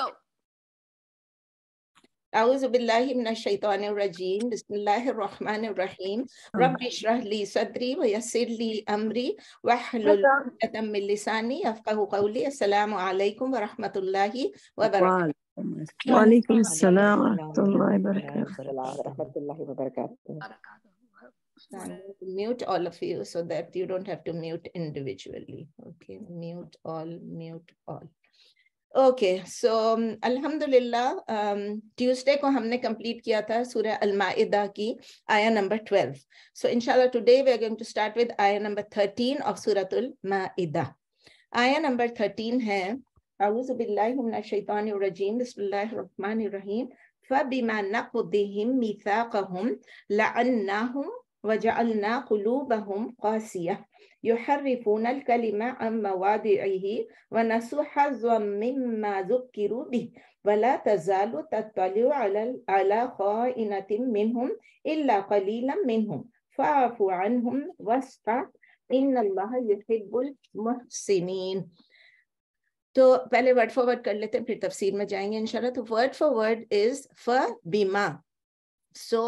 go. أعوذ بالله من الشيطان الرجيم بسم الله الرحمن الرحيم آه. ربي اشرح لي صدري ويسر لي أمري واحلل عقدة من لساني يفقه قولي السلام عليكم ورحمة الله وبركاته وعليكم السلام ورحمة الله وبركاته ورحمة الله وبركاته mute all of you so that you don't have to mute individually okay mute all mute all okay so um, अल्हम्दुलिल्लाह Tuesday um, को हमने complete किया था सूर्य अलमाइदा की आया number twelve so इनशाला today we are going to start with आया number thirteen of सूरत अलमाइदा आया नंबर थर्टीन है أعوذ بالله من الشيطان الرجيم بسم الله الرحمن الرحيم فبما نقضهم ميثاقهم لعناهم وجعلنا قلوبهم يحرفون الكلمة عن مواضعه ونسوا حظا مما ذكروا به ولا تزال تطلع على على خائنة منهم إلا قليلا منهم فاعف عنهم واصفح إن الله يحب المحسنين تو پہلے ورڈ वर्ड ورڈ کر لیتے ہیں پھر تفسیر میں جائیں گے انشاءاللہ تو ورڈ फॉर ورڈ इज फ بیما سو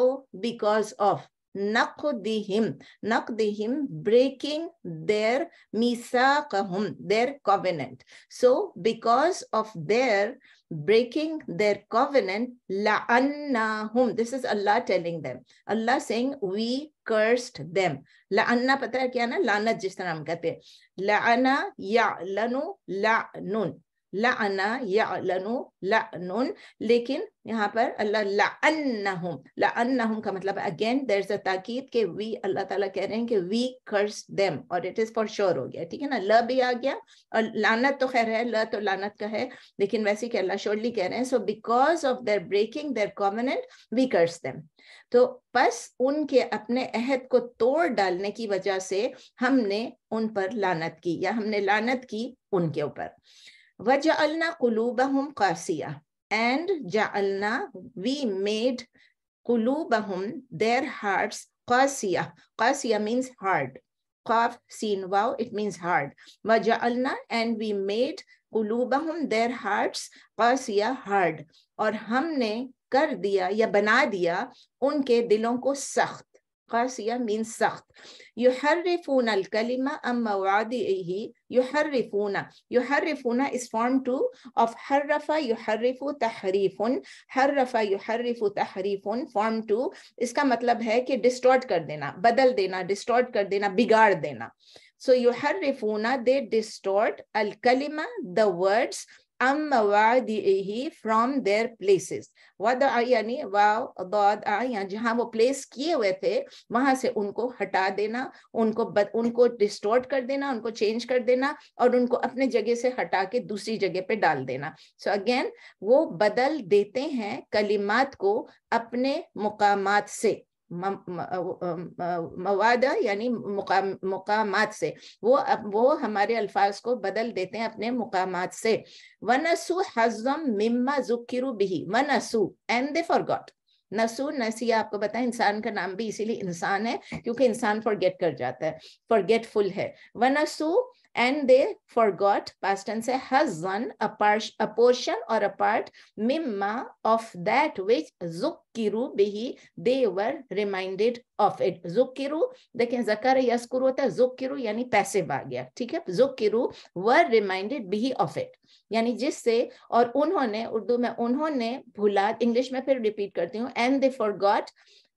because آف naqdihim naqdihim breaking their misaqahum their covenant so because of their breaking their covenant la'annahum this is allah telling them allah saying we cursed them la'anna pata hai kya na lanat jis tarah hum kehte hain la'ana ya'lanu la'nun लाना यालनु लानुन लेकिन यहाँ पर अल्लाह लाअन्नहुम लाअन्नहुम का मतलब again there ताकीद के we अल्लाह ताला कह रहे हैं कि वी कर्स देम और इट इज फॉर श्योर हो गया ठीक है ना ल भी आ गया और लानत तो खैर है ल तो लानत का है लेकिन वैसे कि अल्लाह श्योरली कह रहे हैं so because of their breaking their covenant we curse them तो बस उनके अपने अहद को तोड़ डालने की वजह से हमने उन पर लानत की या हमने लानत की उनके ऊपर وَجَعَلْنَا قُلُوبَهُمْ قَاسِيَةً And جَعَلْنَا We made قُلُوبَهُمْ Their hearts قَاسِيَةً قَاسِيَةً means hard. Qaf, seen wow, it means hard. وَجَعَلْنَا And we made قُلُوبَهُمْ Their hearts قَاسِيَةً hard. और हमने कर दिया या बना दिया उनके दिलों को सख्त قاسية من سخط يحرفون الكلمة عن مواضعه يحرفون يحرفون is form two of حرف يحرف تحریف حرف يحرف تحریف form two इसका मतलब है कि distort कर देना बदल देना distort कर देना बिगाड़ देना so يحرفون they distort الكلمة the words from their places यानी वाव दौद आ जहाँ वो प्लेस किए हुए थे वहां से उनको हटा देना उनको उनको डिस्टोर्ट कर देना उनको चेंज कर देना और उनको अपने जगह से हटा के दूसरी जगह पे डाल देना सो so अगेन वो बदल देते हैं कलिमात को अपने मुकामात से मवादा यानी मुकाम से वो वो हमारे अल्फाज को बदल देते हैं अपने मुकाम से वनसु हजम मिम्मा जुकिरु बिही वनसु एंड दे गॉट नसू नसिया आपको पता है इंसान का नाम भी इसीलिए इंसान है क्योंकि इंसान फॉरगेट कर जाता है फॉरगेटफुल है वनसू and they forgot, past tense has done a, part, a portion or a part, mimma, of that which zukkiru bihi, they were reminded of it. Zukkiru, dekhen zakar yaskuru होता है yani passive aa gaya theek hai है were reminded bihi of it it यानी जिससे और उन्होंने उर्दू में उन्होंने भुला इंग्लिश में फिर रिपीट करती हूँ and they forgot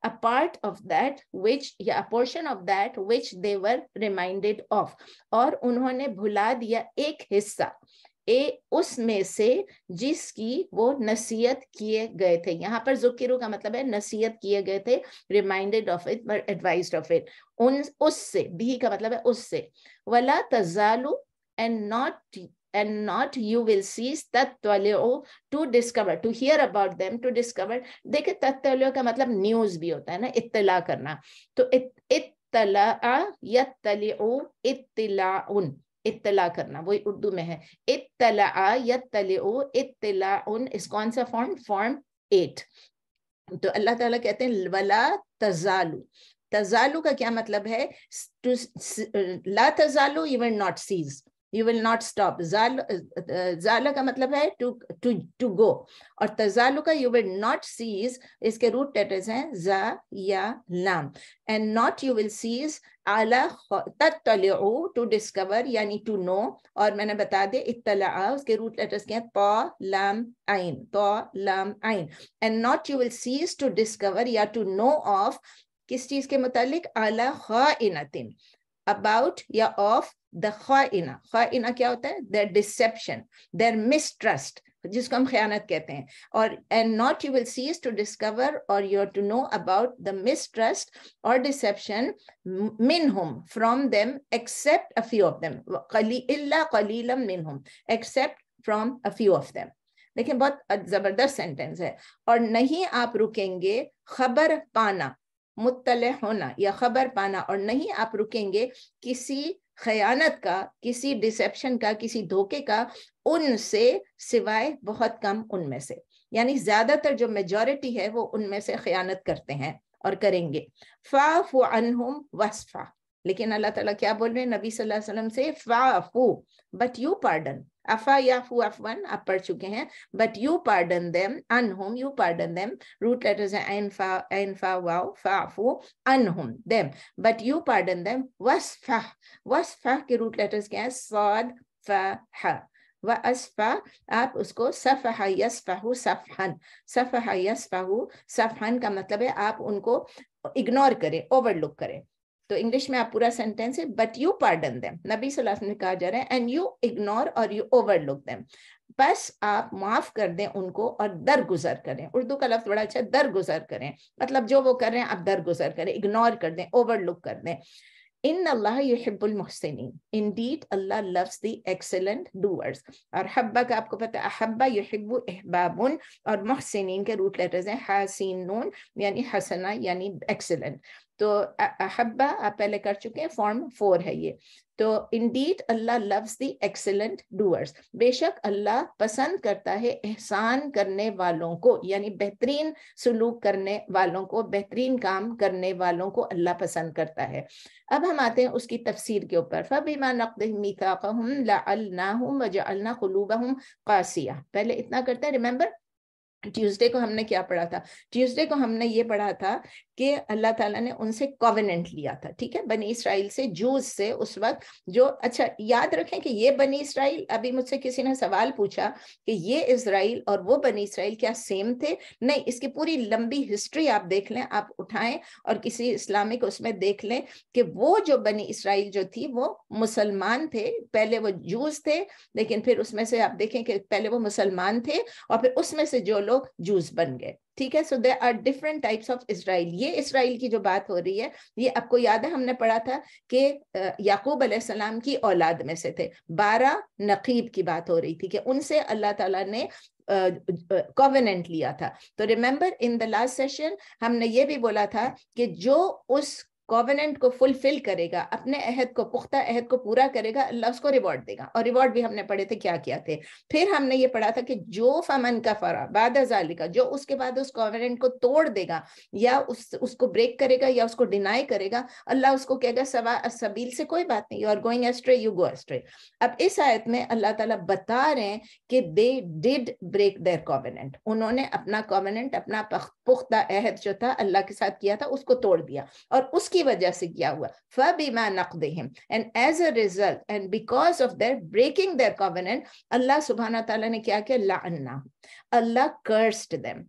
a part of that which या a portion of that which they were reminded of और उन्होंने भुला दिया एक हिस्सा ए उसमें से जिसकी वो नसीहत किए गए थे यहाँ पर जुकीरू का मतलब है नसीहत किए गए थे reminded of it but advise of it उन उससे भी का मतलब है उससे वला तजालू and not and not you will see तत्वलयो to discover to hear about them to discover देखिए तत्वलयो का मतलब news भी होता है ना इत्तला करना तो इत, इत्तला यत्तलियो इत्तलाउन इत्तला करना वही उर्दू में है इत्तला यत्तलियो उन इस कौन सा फॉर्म फॉर्म एट तो अल्लाह ताला कहते हैं वला तजालू तजालू का क्या मतलब है टू ला तजालू you will not cease you will not stop जालो का मतलब है टू टू टू गो और तजालु का यू विल नॉट सीज इसके रूट टेटर्स हैं जा या लाम and not you will cease आला टू डिस्कवर यानी टू नो और मैंने बता दे इत्तला उसके रूट लेटर्स क्या आइन आइन and not you will cease to discover या टू नो ऑफ किस चीज के मुतालिक आला अबाउट या ऑफ द ख्वाइना ख्वाइना क्या होता है देर डिसेप्शन देर मिसट्रस्ट जिसको हम खयानत कहते हैं और and not you will cease to discover और you your to know about the mistrust और डिसेप्शन मिन होम from them except a few of them इल्ला कलीलम मिन होम except from a few of them देखिए बहुत जबरदस्त सेंटेंस है और नहीं आप रुकेंगे खबर पाना मुतल होना या खबर पाना और नहीं आप रुकेंगे किसी खयानत का किसी डिसेप्शन का किसी धोखे का उनसे सिवाय बहुत कम उनमें से यानी ज्यादातर जो मेजोरिटी है वो उनमें से खयानत करते हैं और करेंगे फाफ अनहुम वसफा लेकिन अल्लाह ताला क्या बोल रहे हैं नबी सल्लल्लाहु अलैहि वसल्लम से फाफू बट यू पार्डन अफा याफू अफवन आप पढ़ चुके हैं बट यू पार्डन देम अन होम you pardon them root letters हैं एन फा एन फा वाओ फाफू अन होम them but you pardon them वस फाह वस फाह के रूट लेटर्स क्या है साद फा व असफा आप उसको सफ़हा यसफ़हु सफ़हन सफ़हा यसफ़हु सफ़हन का मतलब है आप उनको इग्नोर करें ओवरलुक करें तो इंग्लिश में आप पूरा सेंटेंस है बट यू पार्डन देम नबी सल्लल्लाहु ने कहा जा रहा है एंड यू इग्नोर और यू ओवरलुक देम बस आप माफ कर दें उनको और दरगुजर करें उर्दू का लफ्ज बड़ा अच्छा दरगुजर करें मतलब जो वो कर रहे हैं आप दरगुजर करें इग्नोर कर दें ओवरलुक कर दें इन अल्लाह युहिब्बुल मुहसिनीन indeed Allah loves the excellent doers और हब्बा का आपको पता है हब्बा युहिब्बु अहबाबुन और मुहसिनीन के रूट लेटर्स हैं हसीन नून यानी हसना यानी एक्सेलेंट तो अहब्बा आप पहले कर चुके हैं फॉर्म फोर है ये तो indeed Allah loves the excellent doers बेशक अल्लाह पसंद करता है एहसान करने वालों को यानी बेहतरीन सुलूक करने वालों को बेहतरीन काम करने वालों को अल्लाह पसंद करता है अब हम आते हैं उसकी तफसीर के ऊपर फ़बीमा नकदीका कहम लाजअलना खलूबा हम कासिया पहले इतना करते हैं रिमेंबर ट्यूसडे को हमने क्या पढ़ा था ट्यूसडे को हमने ये पढ़ा था कि अल्लाह ताला ने उनसे कॉविनेंट लिया था ठीक है बनी इसराइल से जूस से उस वक्त जो अच्छा याद रखें कि ये बनी इसराइल अभी मुझसे किसी ने सवाल पूछा कि ये इसराइल और वो बनी इसराइल क्या सेम थे नहीं इसकी पूरी लंबी हिस्ट्री आप देख लें आप उठाएं और किसी इस्लामिक उसमें देख लें कि वो जो बनी इसराइल जो थी वो मुसलमान थे पहले वो जूस थे लेकिन फिर उसमें से आप देखें कि पहले वो मुसलमान थे और फिर उसमें से जो लोग लोग जूस बन गए ठीक है so they are different types of Israel ये इसराइल की जो बात हो रही है ये आपको याद है हमने पढ़ा था कि याकूब अलैहिस्सलाम की औलाद में से थे बारह नकीब की बात हो रही थी कि उनसे अल्लाह ताला ने कॉवेनेंट लिया था तो remember in the last session हमने ये भी बोला था कि जो उस कॉवेनेंट को फुलफिल करेगा अपने अहद को पुख्ता अहद को पूरा करेगा अल्लाह उसको रिवॉर्ड देगा और रिवॉर्ड भी हमने पढ़े थे क्या क्या थे फिर हमने ये पढ़ा था कि जो फमन का फरा बाद का जो उसके बाद उस कॉवेनेंट को तोड़ देगा या उस उसको ब्रेक करेगा या उसको डिनाई करेगा अल्लाह उसको कहेगा सवा सबील से कोई बात नहीं you are going astray you go astray अब इस आयत में अल्लाह तला बता रहे हैं कि they did break their covenant उन्होंने अपना कॉवेनेंट अपना पुख्ता अहद जो था अल्लाह के साथ किया था उसको तोड़ दिया और उसके उसकी वजह से किया हुआ फबीमा हिम and as a result and because of their breaking their covenant अल्लाह सुबहाना तला ने क्या किया ला अन्ना अल्लाह कर्स्ड देम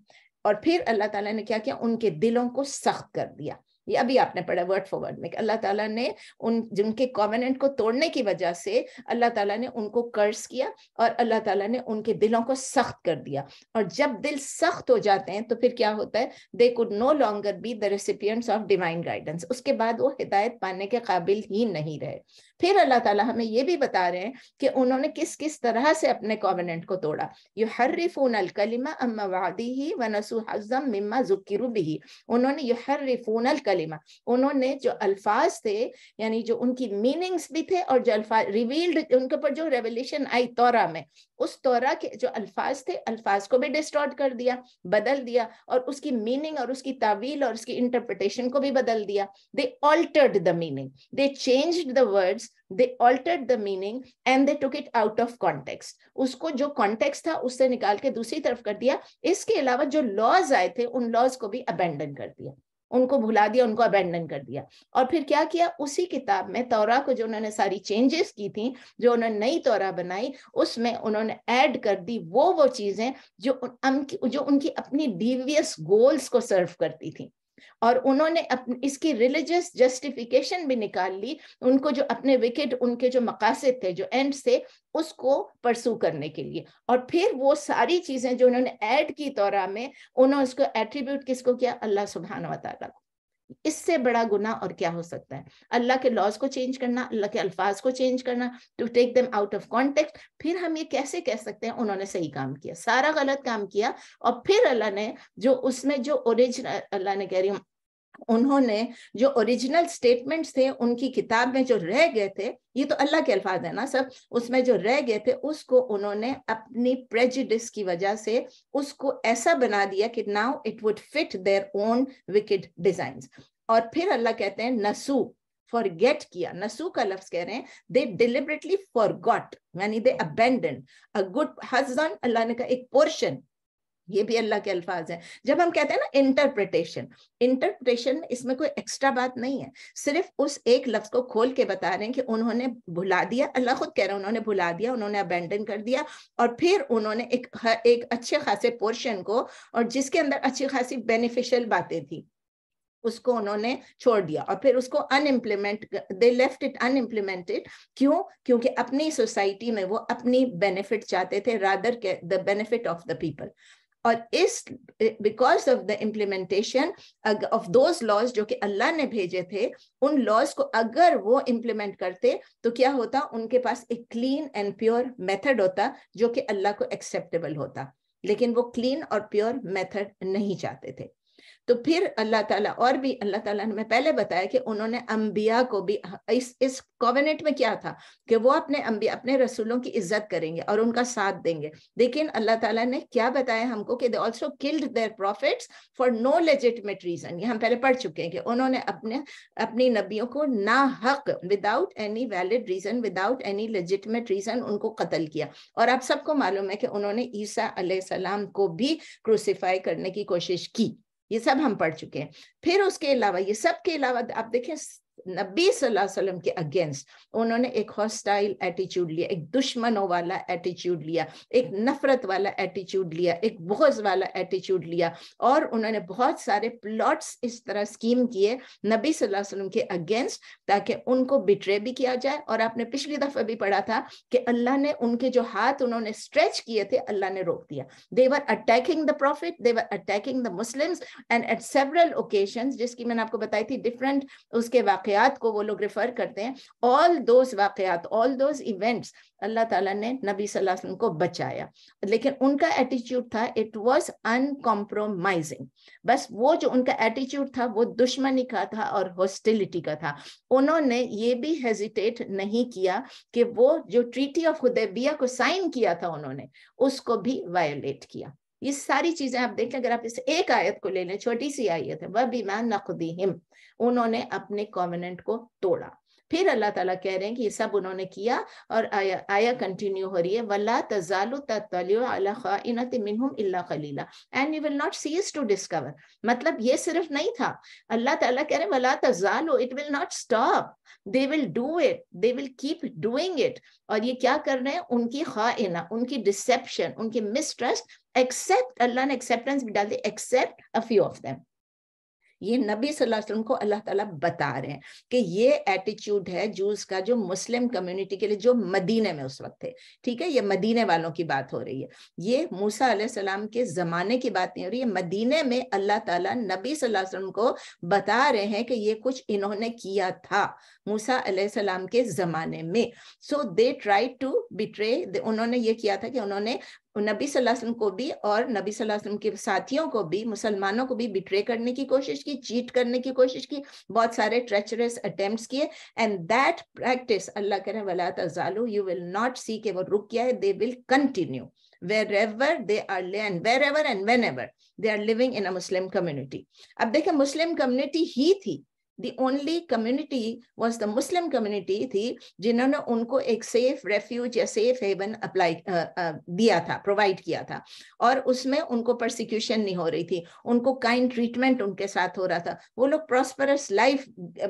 और फिर अल्लाह ताला ने क्या किया उनके दिलों को सख्त कर दिया ये अभी आपने पढ़ा वर्ड फॉर वर्ड में अल्लाह ताला ने उन जिनके कॉवेनेंट को तोड़ने की वजह से अल्लाह ताला ने उनको कर्ज किया और अल्लाह ताला ने उनके दिलों को सख्त कर दिया और जब दिल सख्त हो जाते हैं तो फिर क्या होता है they could no longer be the recipients of divine guidance उसके बाद वो हिदायत पाने के काबिल ही नहीं रहे फिर अल्लाह ताला हमें ये भी बता रहे हैं कि उन्होंने किस किस तरह से अपने कॉविनेंट को तोड़ा यु हर्रिफून अल कलिमा अम्मा वादी ही नसू हजम मिम्मा जुकिरु भी उन्होंने यु हर्रिफून अल कलिमा उन्होंने जो अल्फाज थे यानी जो उनकी मीनिंग्स भी थे और जो अल्फाज रिवील्ड उनके ऊपर जो रेवल्यूशन आई तोरा में उस तौरा के जो अल्फाज थे अल्फाज को भी डिस्टॉर्ट कर दिया बदल दिया और उसकी मीनिंग और उसकी तावील और उसकी इंटरप्रिटेशन को भी बदल दिया they altered the meaning they change the words they altered the meaning and they took it out of context उसको जो कॉन्टेक्स्ट था उससे निकाल के दूसरी तरफ कर दिया इसके अलावा जो लॉज आए थे उन लॉज को भी अबेंडन कर दिया उनको भुला दिया उनको अबेंडन कर दिया और फिर क्या किया उसी किताब में तौरा को जो उन्होंने सारी चेंजेस की थी जो उन्होंने नई तौरा बनाई उसमें उन्होंने ऐड कर दी वो वो चीजें जो उन, जो उनकी अपनी डीवियस गोल्स को सर्व करती थी और उन्होंने इसकी रिलीजियस जस्टिफिकेशन भी निकाल ली उनको जो अपने विकेट उनके जो मकासद थे जो एंड से उसको परसू करने के लिए और फिर वो सारी चीजें जो उन्होंने ऐड की तौरा में उन्होंने उसको एट्रीब्यूट किसको किया अल्लाह सुबहान वाली को इससे बड़ा गुना और क्या हो सकता है अल्लाह के लॉज को चेंज करना अल्लाह के अल्फाज को चेंज करना to take them out of context फिर हम ये कैसे कह सकते हैं उन्होंने सही काम किया सारा गलत काम किया और फिर अल्लाह ने जो उसमें जो ओरिजिनल अल्लाह ने कह रही हूँ उन्होंने जो ओरिजिनल स्टेटमेंट्स थे उनकी किताब में जो रह गए थे ये तो अल्लाह के अल्फाज है ना सब उसमें जो रह गए थे उसको उन्होंने अपनी प्रेजिडिस की वजह से उसको ऐसा बना दिया कि now it would fit their own wicked design और फिर अल्लाह कहते हैं नसू फॉरगेट किया नसू का लफ्ज कह रहे हैं दे डिलिबरेटली फॉरगॉट यानी दे अबेंडन अ गुड हजन अल्लाह ने कहा एक पोर्शन ये भी अल्लाह के अल्फाज है जब हम कहते हैं ना इंटरप्रिटेशन इंटरप्रिटेशन में इसमें कोई एक्स्ट्रा बात नहीं है सिर्फ उस एक लफ्ज को खोल के बता रहे हैं कि उन्होंने भुला दिया अल्लाह खुद कह रहे हैं उन्होंने भुला दिया उन्होंने अबेंडन कर दिया और फिर उन्होंने एक एक अच्छे खासे पोर्शन को और जिसके अंदर अच्छी खासी बेनिफिशियल बातें थी उसको उन्होंने छोड़ दिया और फिर उसको अनइम्प्लीमेंट दे लेफ्ट इट अनइम्प्लीमेंटेड क्यों क्योंकि अपनी सोसाइटी में वो अपनी बेनिफिट चाहते थे रादर के the benefit of the people और इस because of the implementation of those laws जो कि अल्लाह ने भेजे थे उन लॉज को अगर वो इम्प्लीमेंट करते तो क्या होता उनके पास एक क्लीन एंड प्योर मेथड होता जो कि अल्लाह को एक्सेप्टेबल होता लेकिन वो क्लीन और प्योर मेथड नहीं चाहते थे तो फिर अल्लाह ताला और भी अल्लाह ताला ने पहले बताया कि उन्होंने अंबिया को भी इस इस कॉवेनेट में क्या था कि वो अपने अंबिया अपने रसूलों की इज्जत करेंगे और उनका साथ देंगे लेकिन अल्लाह ताला ने क्या बताया हमको कि they also killed their prophets for no legitimate reason ये हम पहले पढ़ चुके हैं कि उन्होंने अपने अपनी नबियों को ना हक without any valid reason without any legitimate reason उनको कत्ल किया और आप सबको मालूम है कि उन्होंने ईसा सलाम को भी क्रूसीफाई करने की कोशिश की ये सब हम पढ़ चुके हैं फिर उसके अलावा ये सब के अलावा आप देखें नबी वसल्लम के अगेंस्ट उन्होंने एक हॉस्टाइल एटीट्यूड लिया एक दुश्मनों वाला एटीट्यूड लिया एक नफरत वाला एटीट्यूड लिया एक बोझ वाला एटीट्यूड लिया और उन्होंने बहुत सारे प्लॉट्स इस तरह स्कीम किए नबी वसल्लम के अगेंस्ट ताकि उनको बिट्रे भी किया जाए और आपने पिछली दफा भी पढ़ा था कि अल्लाह ने उनके जो हाथ उन्होंने स्ट्रेच किए थे अल्लाह ने रोक दिया they were attacking the prophet they were attacking the Muslims and at several occasion जिसकी मैंने आपको बताई थी डिफरेंट उसके वाक वाकयात को वो लोग रेफर करते हैं ऑल दोज वाकयात ऑल दोज इवेंट्स अल्लाह ताला ने नबी सल्लल्लाहु अलैहि वसल्लम को बचाया लेकिन उनका एटीट्यूड था इट वाज अनकॉम्प्रोमाइजिंग बस वो जो उनका एटीट्यूड था वो दुश्मनी का था और हॉस्टिलिटी का था उन्होंने ये भी हेजिटेट नहीं किया कि वो जो ट्रीटी ऑफ हुदैबिया को साइन किया था उन्होंने उसको भी वायोलेट किया ये सारी चीजें आप देखें अगर आप इस एक आयत को ले लें छोटी सी आयत है वह बीमान नकदी हिम उन्होंने अपने कॉमिनेंट को तोड़ा फिर अल्लाह ताला कह रहे हैं कि ये सब उन्होंने किया और आया आया कंटिन्यू हो रही है वल्ला तजालु तलिनत मिनहुम इल्ला खलीला and you will not cease to discover मतलब ये सिर्फ नहीं था अल्लाह ताला कह रहे हैं वल्ला तजालु it will not stop they will do it they will keep doing it और ये क्या कर रहे हैं उनकी खाइना उनकी डिसेप्शन उनकी मिसट्रस्ट एक्सेप्ट अल्लाह ने एक्सेप्टेंस भी डाल दी except a few of them ये नबी सल्लल्लाहु अलैहि वसल्लम को अल्लाह ताला बता रहे हैं कि ये एटीट्यूड है जूस का जो मुस्लिम कम्युनिटी के लिए जो मदीने में उस वक्त थे ठीक है ये मदीने वालों की बात हो रही है ये मूसा सलाम के जमाने की बात नहीं हो रही है मदीने में अल्लाह ताला नबी सल्लल्लाहु अलैहि वसल्लम को बता रहे हैं कि ये कुछ इन्होंने किया था मूसा सलाम के जमाने में so they try to betray उन्होंने ये किया था कि उन्होंने नबी वसल्लम को भी और नबी वसल्लम के साथियों को भी मुसलमानों को भी बिट्रे करने की कोशिश की चीट करने की कोशिश की बहुत सारे ट्रेचरस अटेम्प्ट किए एंड दैट प्रैक्टिस अल्लाह करे वला तजालू यू विल नॉट सी के वो रुक गया है they will continue wherever they are ever wherever and whenever they are living in a muslim community अब dekhe मुस्लिम कम्युनिटी ही थी the only community was the Muslim community थी जिन्होंने उनको एक सेफ रेफ्यूज या सेफ हेवन अप्लाई दिया था प्रोवाइड किया था और उसमें उनको प्रोसिक्यूशन नहीं हो रही थी उनको काइंड ट्रीटमेंट उनके साथ हो रहा था वो लोग प्रॉस्परस लाइफ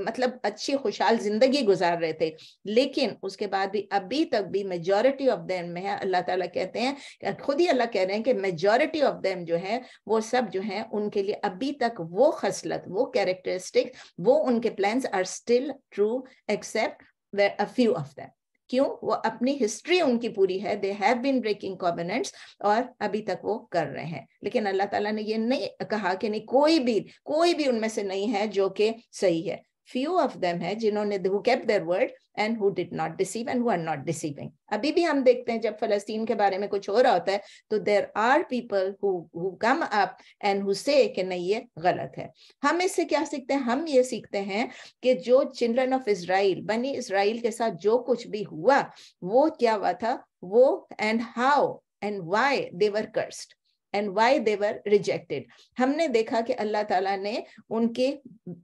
मतलब अच्छी खुशहाल जिंदगी गुजार रहे थे लेकिन उसके बाद भी अभी तक भी मेजोरिटी ऑफ देम में है अल्लाह ताला कहते हैं खुद ही अल्लाह कह रहे हैं कि मेजोरिटी ऑफ देम जो है वो सब जो है उनके लिए अभी तक वो खसलत वो कैरेक्टरिस्टिक वो उनके plans are still true except a few of them क्यों वो अपनी हिस्ट्री उनकी पूरी है they have been breaking covenants और अभी तक वो कर रहे हैं लेकिन अल्लाह ताला ने ये नहीं कहा कि नहीं कोई भी कोई भी उनमें से नहीं है जो कि सही है फ्यू ऑफ देम है जिन्होंने who kept their word and who did not deceive and who are not deceiving अभी भी हम देखते हैं जब फलस्तीन के बारे में कुछ हो रहा होता है तो there are people who come up and who say कि नहीं ये गलत है हम इससे क्या सीखते हैं हम ये सीखते हैं कि जो चिल्ड्रन ऑफ इसराइल बनी इसराइल के साथ जो कुछ भी हुआ वो क्या हुआ था वो and how and why they were cursed and why they were rejected हमने देखा कि अल्लाह ताला ने उनके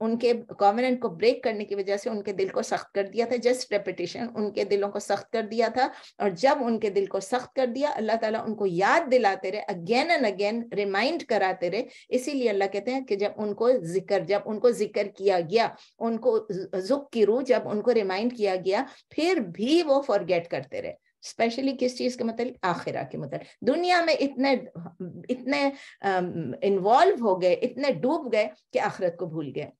उनके कॉमेंट को ब्रेक करने की वजह से उनके दिल को सख्त कर दिया था जस्ट रेपिटेशन उनके दिलों को सख्त कर दिया था और जब उनके दिल को सख्त कर दिया अल्लाह ताला उनको याद दिलाते रहे अगेन एंड अगेन रिमाइंड कराते रहे इसीलिए अल्लाह कहते हैं कि जब उनको जिक्र जब उनको जिक्र किया गया उनको जुक की रू जब उनको रिमाइंड किया गया फिर भी वो फॉरगेट करते रहे स्पेशली किस चीज के मतलब आखिरा के मतलब दुनिया में इतने इतने इन्वॉल्व हो गए इतने डूब गए कि आखिरत को भूल गए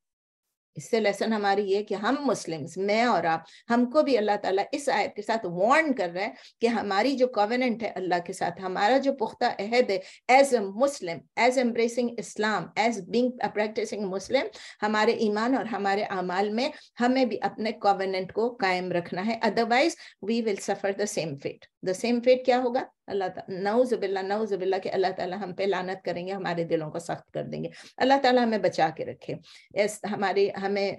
इससे लेसन हमारी ये कि हम मुस्लिम्स मैं और आप हमको भी अल्लाह ताला इस आयत के साथ वार्न कर रहे हैं कि हमारी जो कॉवेनेंट है अल्लाह के साथ हमारा जो पुख्ता अहद है as a Muslim as embracing Islam as being practicing Muslim हमारे ईमान और हमारे अमाल में हमें भी अपने कॉवेनेंट को कायम रखना है otherwise we will suffer the same fate the same fate क्या होगा अल्लाह नऊजबिल्ला जबिल्ला के अल्लाह ताला हम पे लानत करेंगे हमारे दिलों को सख्त कर देंगे अल्लाह ताला हमें बचा के रखे इस हमारे हमें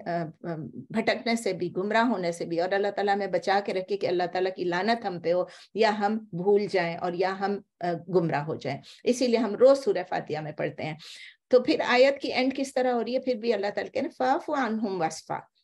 भटकने से भी गुमराह होने से भी और अल्लाह ताला हमें बचा के रखे कि अल्लाह ताला की लानत हम पे हो या हम भूल जाएं और या हम गुमराह हो जाएं इसीलिए हम रोज सूर्य फातिया में पढ़ते हैं तो फिर आयत की एंड किस तरह हो रही है फिर भी अल्लाह ताला ना फ़ाफ़ वानहुम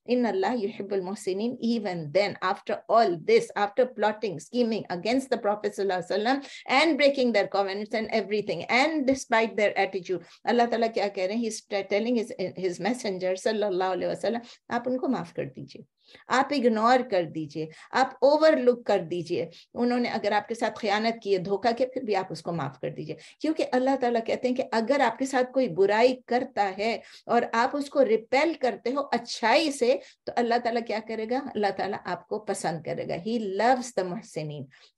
In Allah yuhibbul muhsinin, even then, after all this, after plotting, scheming against the Prophet ﷺ and breaking their covenants and everything, and despite their attitude, Allah Ta'ala kya keh He's telling his, his messenger, sallallahu alayhi wa sallam, aap unko maaf kar dijiye. आप ignore कर दीजिए आप overlook कर दीजिए उन्होंने अगर आपके साथ खयानत की है धोखा किया फिर भी आप उसको माफ कर दीजिए क्योंकि अल्लाह ताला कहते हैं कि अगर आपके साथ कोई बुराई करता है और आप उसको रिपेल करते हो अच्छाई से तो अल्लाह ताला क्या करेगा अल्लाह ताला आपको पसंद करेगा ही लव्स द मोहसिन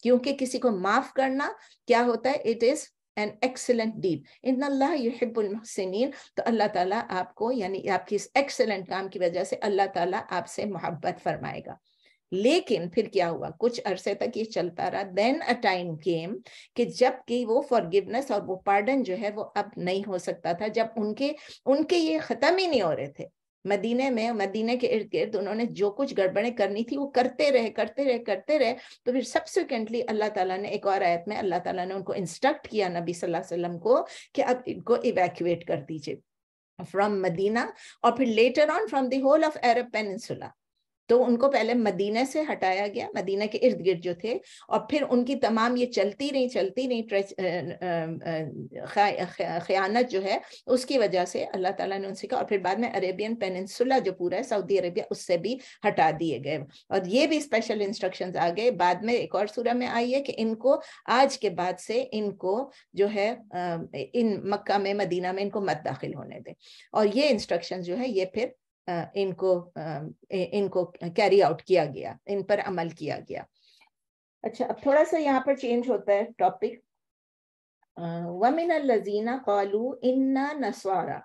क्योंकि किसी को माफ करना क्या होता है it is an excellent deed. In Allah yuhibbul muhsinin. तो अल्लाह ताला आपको यानी आपकी इस excellent काम की वजह से अल्लाह ताला आपसे मोहब्बत फरमाएगा लेकिन फिर क्या हुआ कुछ अरसे तक ये चलता रहा देन अ टाइम केम कि जब कि वो फॉरगिवनेस और वो पार्डन जो है वो अब नहीं हो सकता था जब उनके उनके ये खत्म ही नहीं हो रहे थे मदीने में मदीने के इर्द गिर्द उन्होंने जो कुछ गड़बड़े करनी थी वो करते रहे करते रहे करते रहे तो फिर सबसिक्वेंटली अल्लाह ताला ने एक और आयत में अल्लाह ताला ने उनको इंस्ट्रक्ट किया नबी सल्लल्लाहु अलैहि वसल्लम को कि अब इनको इवैक्यूएट कर दीजिए फ्रॉम मदीना और फिर later on from the whole of Arab peninsula तो उनको पहले मदीना से हटाया गया मदीना के इर्द गिर्द जो थे और फिर उनकी तमाम ये चलती रही चलती रही खयानत जो है उसकी वजह से अल्लाह ताला ने उनसे कहा और फिर बाद में अरेबियन पेनसुला जो पूरा है सऊदी अरेबिया उससे भी हटा दिए गए और ये भी स्पेशल इंस्ट्रक्शन आ गए बाद में एक और सूरह में आई है कि इनको आज के बाद से इनको जो है इन मक्का में मदीना में इनको मत दाखिल होने दें और ये इंस्ट्रक्शन जो है ये फिर इनको इनको कैरी आउट किया गया इन पर अमल किया गया अच्छा अब थोड़ा सा यहाँ पर चेंज होता है टॉपिक वमिन लजीना कॉलू इन्ना नसवारा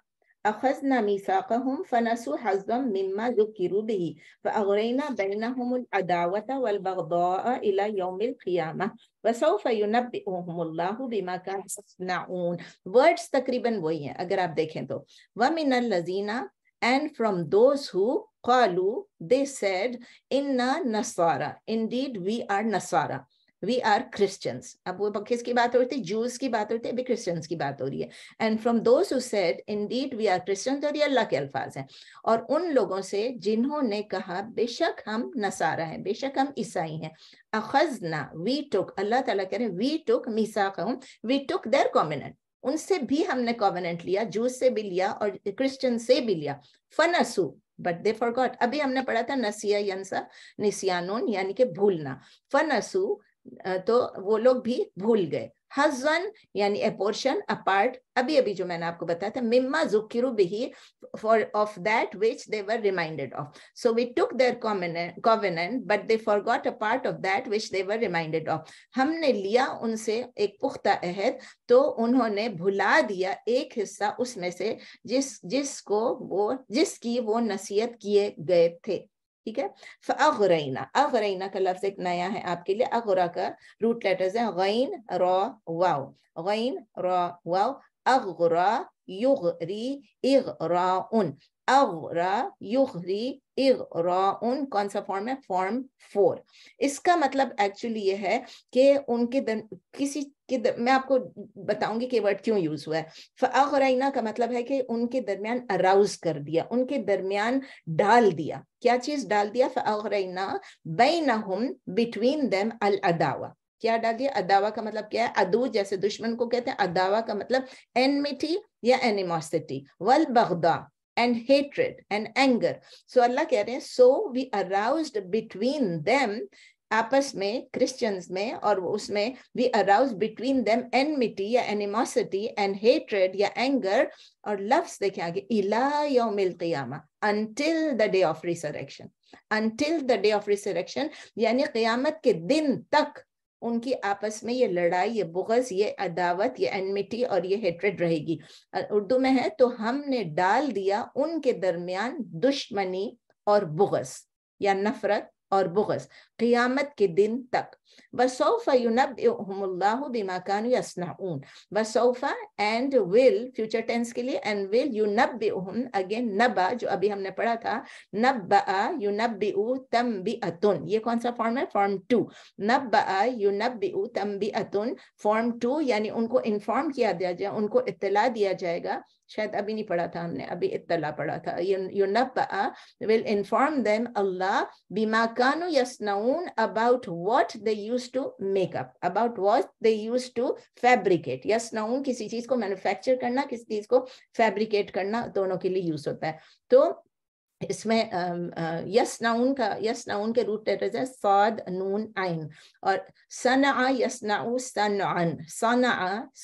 फनसु हजम मिम्मा वर्ड्स तकरीबन वही हैं अगर आप देखें तो वमिन लजीना and from those who qalu, they said, inna nasara, indeed we are nasara. We are Christians अब वो बक्खिस की बात हो रही थी जूस की बात हो रही थी अभी क्रिश्चियंस की बात हो रही है and from those who said indeed we are Christians और ये अल्लाह के अल्फाज हैं और उन लोगों से जिन्होंने कहा बेशक हम नसारा हैं बेशक हम ईसाई हैं अखजना वी टुक अल्लाह ताला कह रहे हैं वी टुक मीसा कहूँ वी टुक देयर कॉमिनेंट उनसे भी हमने कॉवेनेंट लिया जूस से भी लिया और क्रिश्चियन से भी लिया फनसू बट दे फॉर गॉड अभी हमने पढ़ा था नसिया निसियानोन यानी कि भूलना फनसू तो वो लोग भी भूल गए हजन यानी ए पोर्शन अ पार्ट अभी अभी जो मैंने आपको बताया था मिम्मा जुकिरु बिही for of that which they were reminded of so we took their covenant but they forgot a part of that which they were reminded of हमने लिया उनसे एक पुख्ता अहद तो उन्होंने भुला दिया एक हिस्सा उसमें से जिस जिसको वो जिसकी वो नसीहत किए गए थे ठीक है अगरैना अगरैना का लफ्ज एक नया है आपके लिए अगरा का रूट लेटर्स है गैन रॉ वाओ गैन रॉ वाओ अगरा युगरी इगरा उन अगरा युगरी इन कौन सा फॉर्म है फॉर्म फोर इसका मतलब एक्चुअली ये है कि उनके दर, किसी के दर, मैं आपको बताऊंगी कि वर्ड क्यों यूज हुआ है फ़ाख़राइना का मतलब है कि उनके दरमियान अराउज कर दिया उनके दरमियान डाल दिया क्या चीज डाल दिया फ़राइना बेनहुम बिटवीन देम अल अदावा क्या डाल दिया अदावा का मतलब क्या है अदू जैसे दुश्मन को कहते हैं अदावा का मतलब एनमिटी या एनिमोसिटी वल बगदा and hatred and anger. So Allah kare, so we aroused between them, apas mein, Christians mein, or us mein, we aroused between them enmity, ya animosity, and hatred, ya anger, or loves the ila yawmil qiyamah, until the day of resurrection. Until the day of resurrection, yani qiyamat ke din tak, उनकी आपस में ये लड़ाई ये बुगज ये अदावत ये enmity और ये हेट्रेड रहेगी उर्दू में है तो हमने डाल दिया उनके दरमियान दुश्मनी और बुगज या नफरत और बुगस क़ियामत के दिन तक एंड विल फ्यूचर टेंस के लिए एंड विल अगेन नबा जो अभी हमने पढ़ा था नब्बा बी अतुन ये कौन सा फॉर्म है फॉर्म फॉर्म यानी उनको इन्फॉर्म किया दिया जाए उनको इतला दिया जाएगा शायद अभी नहीं पढ़ा था हमने अभी इतला पढ़ा था यू युनबा विल इन्फॉर्म देम अल्लाह बीमा कानो यस नाउन about what they use to make up about what they use to fabricate यस नाउन किसी चीज को मैन्युफैक्चर करना किसी चीज को फैब्रिकेट करना दोनों के लिए यूज होता है तो इसमें यस नाउन का यस नाउन के रूट लेटर्स है सौद नून आइन और सना नाउ सन अन सना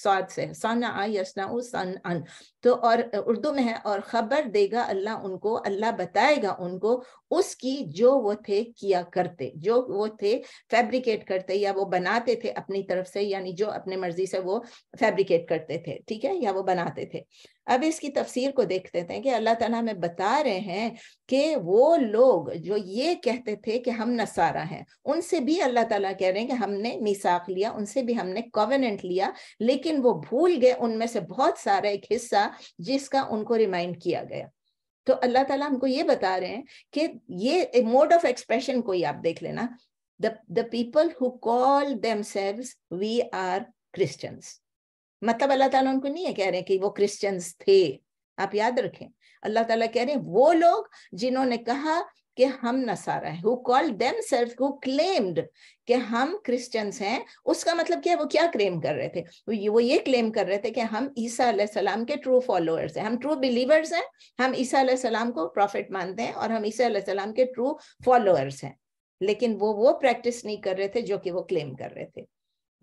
सौद से सना नाउ सन अन तो और उर्दू में है और खबर देगा अल्लाह उनको अल्लाह बताएगा उनको उसकी जो वो थे किया करते जो वो थे फैब्रिकेट करते या वो बनाते थे अपनी तरफ से यानी जो अपने मर्जी से वो फैब्रिकेट करते थे ठीक है या वो बनाते थे अब इसकी तफसीर को देखते थे कि अल्लाह तला हमें बता रहे हैं कि वो लोग जो ये कहते थे कि हम नसारा हैं उनसे भी अल्लाह ताला कह रहे हैं कि हमने मिसाक लिया उनसे भी हमने कॉवेनेंट लिया लेकिन वो भूल गए उनमें से बहुत सारा एक हिस्सा जिसका उनको रिमाइंड किया गया तो अल्लाह ताला हमको ये बता रहे हैं कि ये मोड ऑफ एक्सप्रेशन को ही आप देख लेना the the people who call them we are Christians मतलब अल्लाह ताला उनको नहीं है कह रहे कि वो क्रिश्चियंस थे आप याद रखें अल्लाह ताला कह रहे हैं वो लोग जिन्होंने कहा कि हम नसारा है who call themselves who claimed कि हम क्रिश्चियंस हैं उसका मतलब क्या है वो क्या क्लेम कर रहे थे वो ये वो ये क्लेम कर रहे थे कि हम ईसा सलाम के ट्रू फॉलोअर्स हैं हम ट्रू बिलीवर्स हैं हम ईसा सलाम को प्रॉफिट मानते हैं और हम ईसा सलाम के ट्रू फॉलोअर्स हैं लेकिन वो वो प्रैक्टिस नहीं कर रहे थे जो कि वो क्लेम कर रहे थे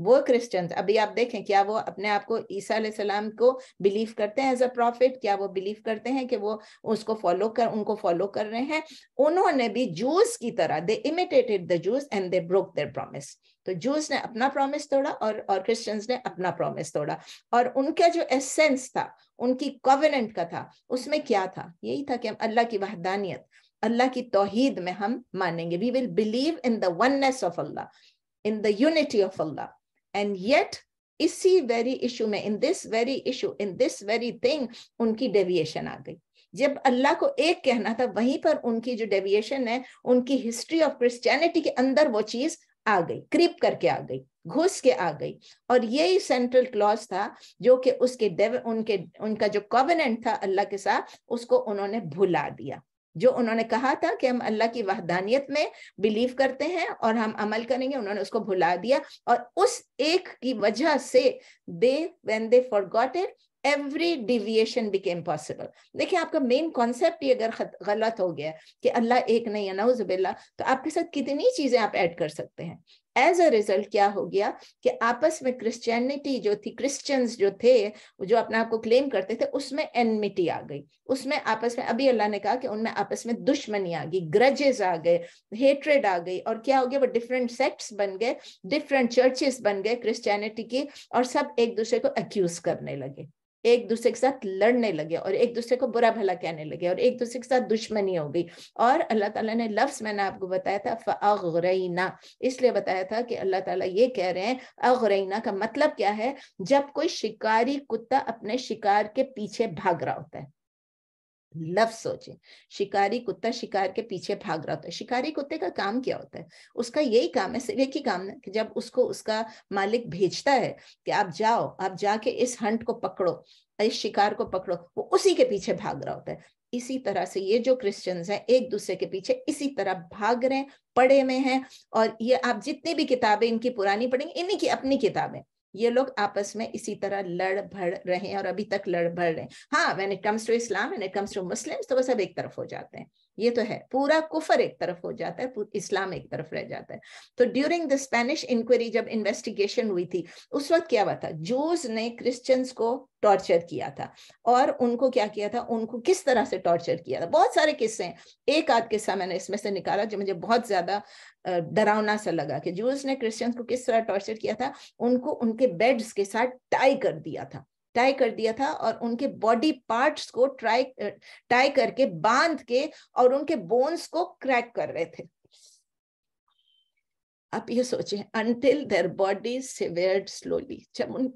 वो क्रिश्चियंस अभी आप देखें क्या वो अपने आप को ईसा सलाम को बिलीव करते हैं एज अ प्रॉफिट क्या वो बिलीव करते हैं कि वो उसको फॉलो कर उनको फॉलो कर रहे हैं उन्होंने भी जूस की तरह they imitated the Jews and they broke their promise तो जूस ने अपना प्रॉमिस तोड़ा और और क्रिश्चियंस ने अपना प्रॉमिस तोड़ा और उनका जो एसेंस था उनकी कॉविनेंट का था उसमें क्या था यही था कि हम अल्लाह की वहदानियत अल्लाह की तोहीद में हम मानेंगे we will believe in the oneness of Allah in the unity of Allah and yet इसी वेरी इशू में in this very issue in this very thing उनकी डेविएशन आ गई जब अल्लाह को एक कहना था वहीं पर उनकी जो डेविएशन है उनकी हिस्ट्री ऑफ क्रिश्चियनिटी के अंदर वो चीज आ गई क्रीप करके आ गई घुस के आ गई और यही सेंट्रल क्लॉज था जो कि उसके उनके उनका जो कॉवेनेंट था अल्लाह के साथ उसको उन्होंने भुला दिया जो उन्होंने कहा था कि हम अल्लाह की वहदानियत में बिलीव करते हैं और हम अमल करेंगे उन्होंने उसको भुला दिया और उस एक की वजह से they when they forgot it every deviation became possible देखिए आपका मेन कॉन्सेप्ट ही अगर गलत हो गया कि अल्लाह एक नहीं है नाउजबिल्ला तो आपके साथ कितनी चीजें आप ऐड कर सकते हैं एज अ रिजल्ट क्या हो गया कि आपस में क्रिश्चियनिटी जो थी क्रिश्चियंस जो थे जो अपने आप को क्लेम करते थे उसमें एनमिटी आ गई उसमें आपस में अभी अल्लाह ने कहा कि उनमें आपस में दुश्मनी आ गई ग्रजेस आ गए हेट्रेड आ गई और क्या हो गया वो डिफरेंट सेक्ट्स बन गए डिफरेंट चर्चेस बन गए क्रिश्चियनिटी की और सब एक दूसरे को अक्यूज करने लगे एक दूसरे के साथ लड़ने लगे और एक दूसरे को बुरा भला कहने लगे और एक दूसरे के साथ दुश्मनी हो गई और अल्लाह ताला ने लफ्स मैंने आपको बताया था फ़रैना इसलिए बताया था कि अल्लाह ताला ये कह रहे हैं अगरैना का मतलब क्या है जब कोई शिकारी कुत्ता अपने शिकार के पीछे भाग रहा होता है लव सोचें शिकारी कुत्ता शिकार के पीछे भाग रहा होता है शिकारी कुत्ते का काम क्या होता है उसका यही काम है सिर्फ एक ही काम है कि जब उसको उसका मालिक भेजता है कि आप जाओ आप जाके इस हंट को पकड़ो इस शिकार को पकड़ो वो उसी के पीछे भाग रहा होता है इसी तरह से ये जो क्रिश्चियंस हैं एक दूसरे के पीछे इसी तरह भाग रहे हैं पड़े में हैं और ये आप जितनी भी किताबें इनकी पुरानी पढ़ेंगे इन्हीं की अपनी किताबें ये लोग आपस में इसी तरह लड़ भड़ रहे हैं और अभी तक लड़ भड़ रहे हैं हाँ when it comes to Islam when it comes to Muslim तो वो सब एक तरफ हो जाते हैं ये तो है पूरा कुफर एक तरफ हो जाता है इस्लाम एक तरफ रह जाता है तो ड्यूरिंग द स्पेनिश इंक्वायरी जब इन्वेस्टिगेशन हुई थी उस वक्त क्या हुआ था जूस ने क्रिश्चियंस को टॉर्चर किया था और उनको क्या किया था उनको किस तरह से टॉर्चर किया था बहुत सारे किस्से हैं एक आध किस्सा मैंने इसमें से निकाला जो मुझे बहुत ज्यादा डरावना सा लगा कि जूस ने क्रिश्चियंस को किस तरह टॉर्चर किया था उनको उनके बेड्स के साथ टाई कर दिया था टाई कर दिया था और उनके बॉडी पार्ट्स को ट्राई टाई करके बांध के और उनके बोन्स को क्रैक कर रहे थे आप ये सोचे until their body severed slowly जब उन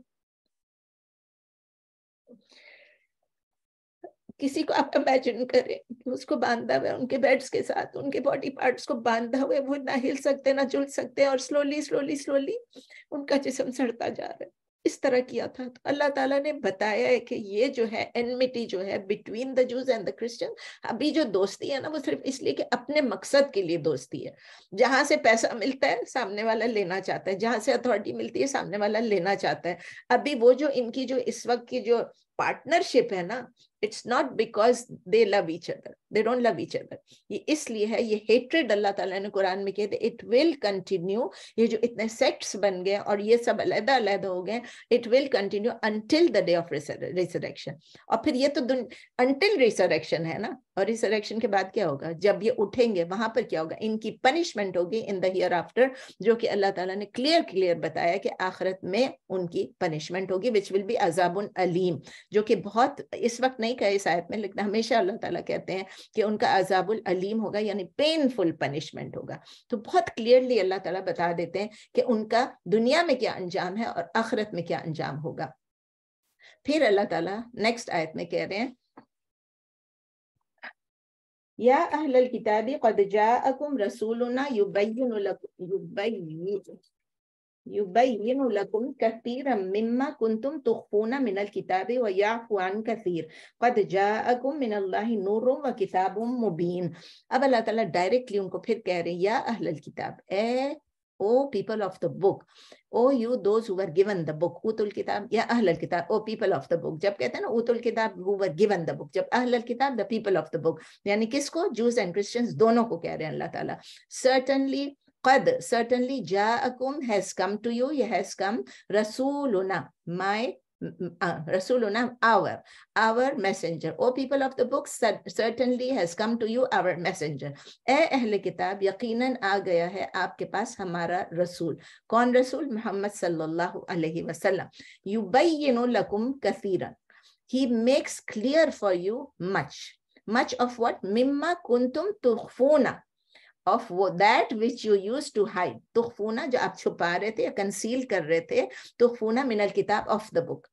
किसी को आप इमेजिन करें उसको बांधा हुआ उनके बेड्स के साथ उनके बॉडी पार्ट्स को बांधा हुआ वो ना हिल सकते ना जुल सकते और स्लोली स्लोली स्लोली उनका जिसम सड़ता जा रहा है इस तरह किया था तो अल्लाह ताला ने बताया है कि ये जो है एनमिटी जो है between the Jews and the Christian अभी जो दोस्ती है ना वो सिर्फ इसलिए कि अपने मकसद के लिए दोस्ती है जहां से पैसा मिलता है सामने वाला लेना चाहता है जहां से अथॉरिटी मिलती है सामने वाला लेना चाहता है अभी वो जो इनकी जो इस वक्त की जो पार्टनरशिप है ना it's not because they love each other they don't love each other ये इसलिए है ये हेट्रेड अल्लाह ताला ने कुरान में कहते इट विल कंटिन्यू ये जो इतने सेक्ट्स बन गए और ये सब अलहदा अलहदा हो गए it will continue until the day of resurrection और फिर ये तो अंटिल रिसरेक्शन है ना और रिसरेक्शन के बाद क्या होगा जब ये उठेंगे वहां पर क्या होगा इनकी पनिशमेंट होगी इन द हियर आफ्टर जो कि अल्लाह ताला ने क्लियर क्लियर बताया कि आखिरत में उनकी पनिशमेंट होगी विच विल बी अजाबुन अलीम जो कि बहुत इस वक्त नहीं कहे इस आयत में लेकिन हमेशा अल्लाह ताला कहते हैं कि उनका अजाबुल अलीम होगा यानी पेनफुल पनिशमेंट होगा तो बहुत क्लियरली अल्लाह तला बता देते हैं कि उनका दुनिया में क्या अंजाम है और आखरत में क्या अंजाम होगा फिर अल्लाह तला नेक्स्ट आयत में कह रहे हैं يا أهل الكتاب قد جاءكم رسولنا يبين لكم يبين يبين لكم كثيرا مما كنتم تخفون من الكتاب ويعفو عن كثير قد جاءكم من الله نور وكتاب مبين अब अल्लाह ताला डायरेक्टली उनको پھر کہہ رہے हैं या अहल किताब O people of the book, O you those who were given the book, उतुल किताब या अहल Kitab, O people of the book. जब कहते हैं ना उतुल किताब who were given the book, जब अहल Kitab, the people of the book, यानी किसको Jews and Christians दोनों को कह रहे हैं अल्लाह ताला. Certainly qad certainly ja'akum has come to you, He has come rasuluna my uh, Rasuluna, our, our messenger. O people of the book, certainly has come to you our messenger. ahle kitab, किताब यकीनन gaya hai. है आपके पास हमारा रसूल कौन रसूल मोहम्मद सल्लल्लाहु अलैहि वसल्लम युबैयिनु lakum कसीरन he makes clear for you much much of what mimma kuntum tukhfuna of वो that which you use to hide तुखफूना जो आप छुपा रहे थे या कंसील कर रहे थे तुखफूना मिनल किताब ऑफ द बुक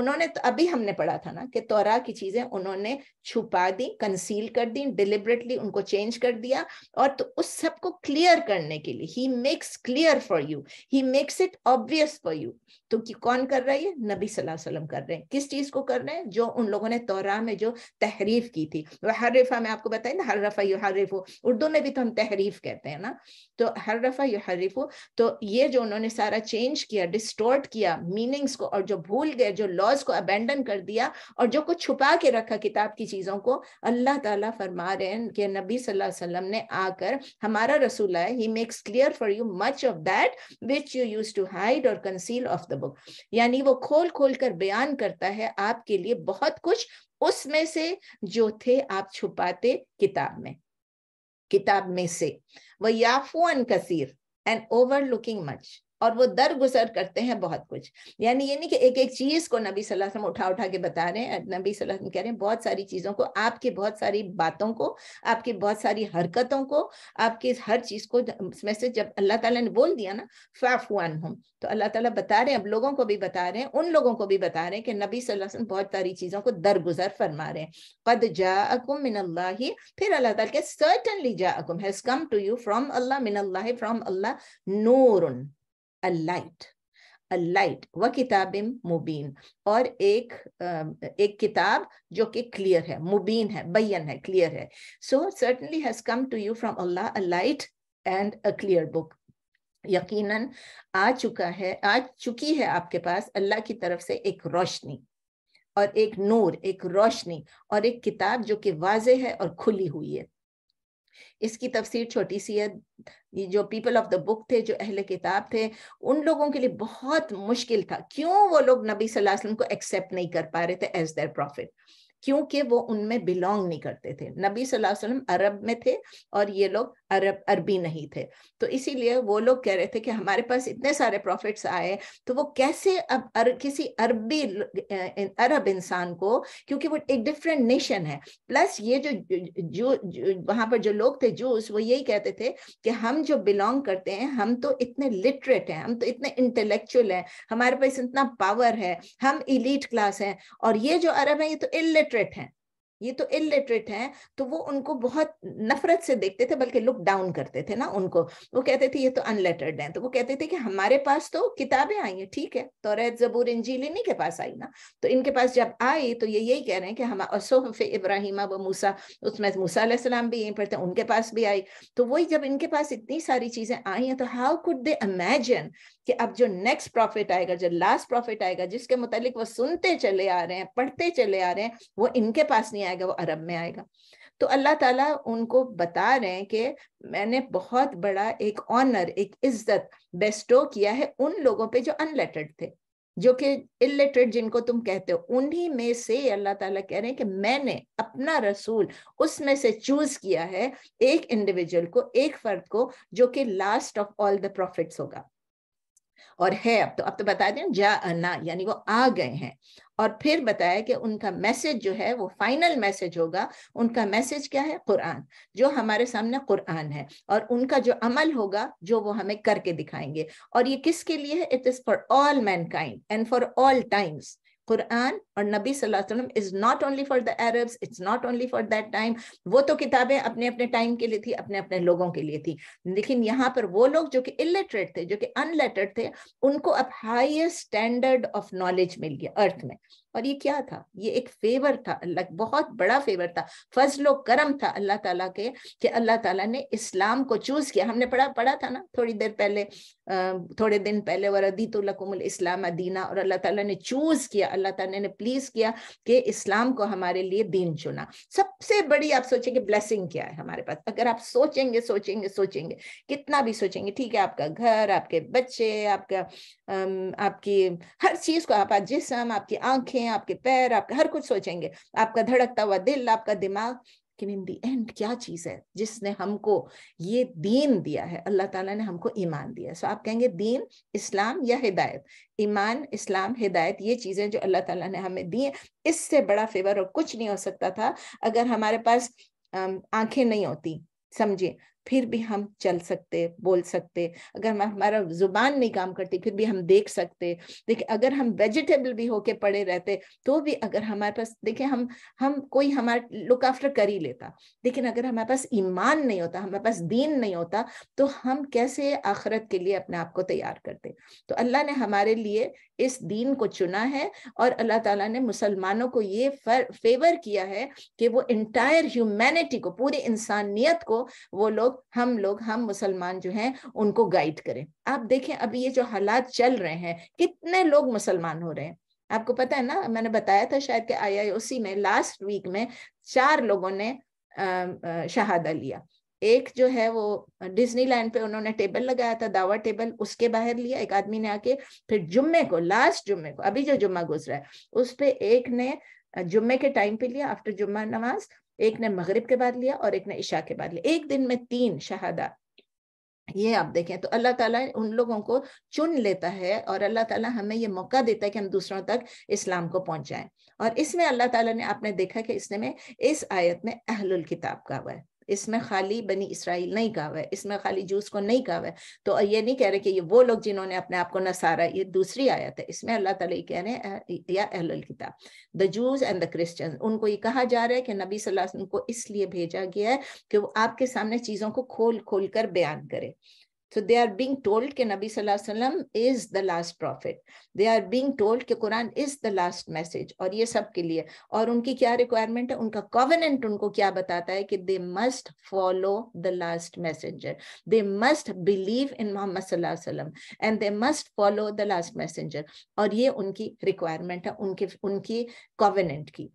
उन्होंने तो अभी हमने पढ़ा था ना कि तोरा की चीजें उन्होंने छुपा दी कंसील कर दी डिलिबरेटली उनको चेंज कर दिया और तो उस सब को क्लियर करने के लिए he makes clear for you he makes it obvious for you तो कि कौन कर रहा है ये नबी सल्लल्लाहु अलैहि वसल्लम कर रहे हैं किस चीज को कर रहे हैं जो उन लोगों ने तोरा में जो तहरीफ की थी वह हर रफा में आपको बताया ना हर रफा यू रिफो उर्दू में भी तो हम तहरीफ कहते हैं ना तो हर रफा यू रिफो तो ये जो उन्होंने सारा चेंज किया डिस्टोर्ट किया मीनिंग्स को और जो भूल गए जो लॉज को अबेंडन कर दिया और जो कुछ छुपा के रखा किताब की चीजों को अल्लाह ताला फरमा रहे हैं कि नबी सल्लल्लाहु अलैहि वसल्लम ने आकर हमारा रसूल है he makes clear for you much of that which you use to hide और कंसील ऑफ द सबक यानी वो खोल खोल कर बयान करता है आपके लिए बहुत कुछ उसमें से जो थे आप छुपाते किताब में किताब में से वह याफुअन कसीर एंड ओवर लुकिंग मच और वो दर गुजर करते हैं बहुत कुछ यानी ये नहीं कि एक एक चीज को नबी सल्लल्लाहु अलैहि वसल्लम उठा उठा के बता रहे हैं नबी सल्लल्लाहु अलैहि वसल्लम कह रहे हैं बहुत सारी चीजों को आपके बहुत सारी बातों को आपकी बहुत सारी हरकतों को आपकी हर चीज को मैसेज जब अल्लाह ताला ने बोल दिया ना फाफुआन हम तो अल्लाह ताला बता रहे हैं अब लोगों को भी बता रहे हैं उन लोगों को भी बता रहे हैं कि नबी सल्लल्लाहु अलैहि वसल्लम बहुत सारी चीजों को दरगुजर फरमा रहे हैं कद जाकुम मिन अल्लाह फिर अल्लाह ताला के सर्टनली जाकुम has come to you from Allah मिन अल्लाह फ्रॉम अल्लाह नूर अ लाइट अ लाइट व किताबिम मुबीन और एक एक किताब जो कि क्लियर है मुबीन है बयान है क्लियर है so certainly has come to you from Allah a light and a clear book यकीनन आ चुका है आ चुकी है आपके पास अल्लाह की तरफ से एक रोशनी और एक नूर एक रोशनी और एक किताब जो कि वाजे है और खुली हुई है इसकी तफसीर छोटी सी है जो पीपल ऑफ द बुक थे जो अहले किताब थे उन लोगों के लिए बहुत मुश्किल था क्यों वो लोग नबी सल्लल्लाहु अलैहि वसल्लम को एक्सेप्ट नहीं कर पा रहे थे एज देयर प्रॉफिट क्योंकि वो उनमें बिलोंग नहीं करते थे नबी सल्लल्लाहु अलैहि वसल्लम अरब में थे और ये लोग अरब अरबी नहीं थे तो इसीलिए वो लोग कह रहे थे कि हमारे पास इतने सारे प्रॉफिट्स आए तो वो कैसे अब अर, किसी अरबी अरब इंसान को क्योंकि वो एक डिफरेंट नेशन है प्लस ये जो जो, जो वहां पर जो लोग थे जूस वो यही कहते थे कि हम जो बिलोंग करते हैं हम तो इतने लिटरेट हैं हम तो इतने इंटेलेक्चुअल हैं हमारे पास इतना पावर है हम इलीट क्लास हैं और ये जो अरब है ये तो इलिट इलिटरेट हैं ये तो इलिटरेट हैं तो वो उनको बहुत नफरत से देखते थे बल्कि लुक डाउन करते थे ना उनको वो कहते थे ये तो अनलेटर्ड हैं तो वो कहते थे कि हमारे पास तो किताबें आई हैं ठीक है तो रैत जबूर इंजील इन्हीं के पास आई ना तो इनके पास जब आई तो ये यही कह रहे हैं कि हम फे इब्राहिमा व मूसा उसमें मूसा सलाम भी यहीं पढ़ते उनके पास भी आई तो वही जब इनके पास इतनी सारी चीजें आई हैं तो हाउ कुड दे इमेजिन कि अब जो नेक्स्ट प्रॉफिट आएगा जो लास्ट प्रॉफिट आएगा जिसके मुतालिक वो सुनते चले आ रहे हैं पढ़ते चले आ रहे हैं वो इनके पास नहीं आएगा वो अरब में आएगा तो अल्लाह ताला उनको बता रहे हैं कि मैंने बहुत बड़ा एक ऑनर एक इज्जत बेस्टो किया है उन लोगों पे जो अनलेटर्ड थे जो कि इलेटरेट जिनको तुम कहते हो उन्हीं में से अल्लाह ताला कह रहे हैं कि मैंने अपना रसूल उसमें से चूज किया है एक इंडिविजुअल को एक फर्द को जो कि last of all the prophets होगा और है अब तो अब तो बता दें जा अना यानी वो आ गए हैं और फिर बताया कि उनका मैसेज जो है वो फाइनल मैसेज होगा उनका मैसेज क्या है कुरान जो हमारे सामने कुरान है और उनका जो अमल होगा जो वो हमें करके दिखाएंगे और ये किसके लिए है it is for all mankind and for all times Quran और नबी सल्लल्लाहु is not only for the Arabs it's not only for that time वो तो किताबें अपने अपने टाइम के लिए थी अपने अपने लोगों के लिए थी लेकिन यहाँ पर वो लोग जो कि इलिटरेट थे जो कि अनलेटर्ड थे उनको अब हाईएस्ट स्टैंडर्ड ऑफ नॉलेज मिल गया अर्थ में और ये क्या था ये एक फेवर था अल्लाह बहुत बड़ा फेवर था फजलो करम था अल्लाह ताला के कि अल्लाह ताला ने इस्लाम को चूज किया हमने पढ़ा पढ़ा था ना थोड़ी देर पहले थोड़े दिन पहले वरदी तो लकुमल इस्लाम अदीना और अल्लाह ताला ने चूज किया अल्लाह ताला ने प्लीज किया कि इस्लाम को हमारे लिए दीन चुना सबसे बड़ी आप सोचेंगे ब्लेसिंग क्या है हमारे पास अगर आप सोचेंगे सोचेंगे सोचेंगे कितना भी सोचेंगे ठीक है आपका घर आपके बच्चे आपका आपकी हर चीज को आपका जिसम आपकी आंखें आंखें आपके पैर आपके हर कुछ सोचेंगे आपका धड़कता हुआ दिल आपका दिमाग कि इन दी एंड क्या चीज है जिसने हमको ये दीन दिया है अल्लाह ताला ने हमको ईमान दिया सो so आप कहेंगे दीन इस्लाम या हिदायत ईमान इस्लाम हिदायत ये चीजें जो अल्लाह ताला ने हमें दी हैं इससे बड़ा फेवर और कुछ नहीं हो सकता था अगर हमारे पास आंखें नहीं होती समझिए फिर भी हम चल सकते बोल सकते अगर हम हमारा जुबान नहीं काम करती फिर भी हम देख सकते देखिए अगर हम वेजिटेबल भी होके पड़े रहते तो भी अगर हमारे पास देखिए हम हम कोई हमारे लुक आफ्टर कर ही लेता लेकिन अगर हमारे पास ईमान नहीं होता हमारे पास दीन नहीं होता तो हम कैसे आखरत के लिए अपने आप को तैयार करते तो अल्लाह ने हमारे लिए इस दीन को चुना है और अल्लाह ताला ने मुसलमानों को ये फेवर किया है कि वो इंटायर ह्यूमैनिटी को पूरी इंसानियत को वो लोग हम लोग हम मुसलमान जो हैं उनको गाइड करें आप देखें अभी ये जो हालात चल रहे हैं कितने लोग मुसलमान हो रहे हैं आपको पता है ना मैंने बताया था शायद के आईआईओसी में लास्ट वीक में चार लोगों ने शहादा लिया एक जो है वो डिज्नीलैंड पे उन्होंने टेबल लगाया था दावा टेबल उसके बाहर लिया एक आदमी ने आके फिर जुम्मे को लास्ट जुम्मे को अभी जो जुम्मा गुजरा है उस पर एक ने जुम्मे के टाइम पे लिया आफ्टर जुम्मा नमाज एक ने मगरिब के बाद लिया और एक ने ईशा के बाद लिया एक दिन में तीन शहादा ये आप देखें तो अल्लाह ताला उन लोगों को चुन लेता है और अल्लाह ताला हमें ये मौका देता है कि हम दूसरों तक इस्लाम को पहुंचाएं और इसमें अल्लाह ताला ने आपने देखा कि इसने में इस आयत में अहलुल किताब का हुआ है इसमें खाली बनी इसराइल नहीं कहा हुआ है इसमें खाली जूस को नहीं कहा हुआ है तो ये नहीं कह रहे कि ये वो लोग जिन्होंने अपने आप को नसारा ये दूसरी आयत है इसमें अल्लाह तला कह रहे हैं या अहल किताब the Jews and the Christian उनको ये कहा जा रहा है कि नबी सल्लल्लाहु अलैहि वसल्लम को इसलिए भेजा गया है कि वो आपके सामने चीजों को खोल खोल कर बयान करे So they are being told कि Nabi sallallahu alaihi Wasallam is the last prophet. They are being told कि Quran is the last message और ये सब के लिए और उनकी क्या requirement है उनका covenant उनको क्या बताता है कि they must follow the last messenger. They must believe in Muhammad sallallahu alaihi Wasallam and they must follow the last messenger. और ये उनकी requirement है उनके उनकी covenant ki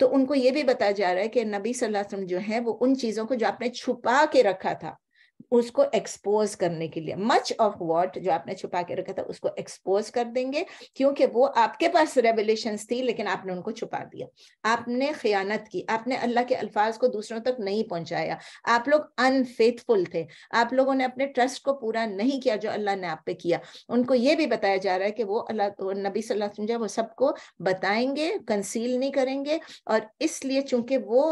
तो उनको ये भी बताया जा रहा है कि नबी सल्लल्लाहु अलैहि वसल्लम जो है वो उन चीजों को जो आपने छुपा के रखा था उसको एक्सपोज करने के लिए मच ऑफ वॉट जो आपने छुपा के रखा था उसको एक्सपोज कर देंगे क्योंकि वो आपके पास रेवलेशन थी लेकिन आपने उनको छुपा दिया आपने खयानत की आपने अल्लाह के अल्फाज को दूसरों तक नहीं पहुंचाया आप लोग अनफेथफुल थे आप लोगों ने अपने ट्रस्ट को पूरा नहीं किया जो अल्लाह ने आप पे किया उनको ये भी बताया जा रहा है कि वो अल्लाह नबी सल्लल्लाहु अलैहि वो सबको बताएंगे कंसील नहीं करेंगे और इसलिए चूंकि वो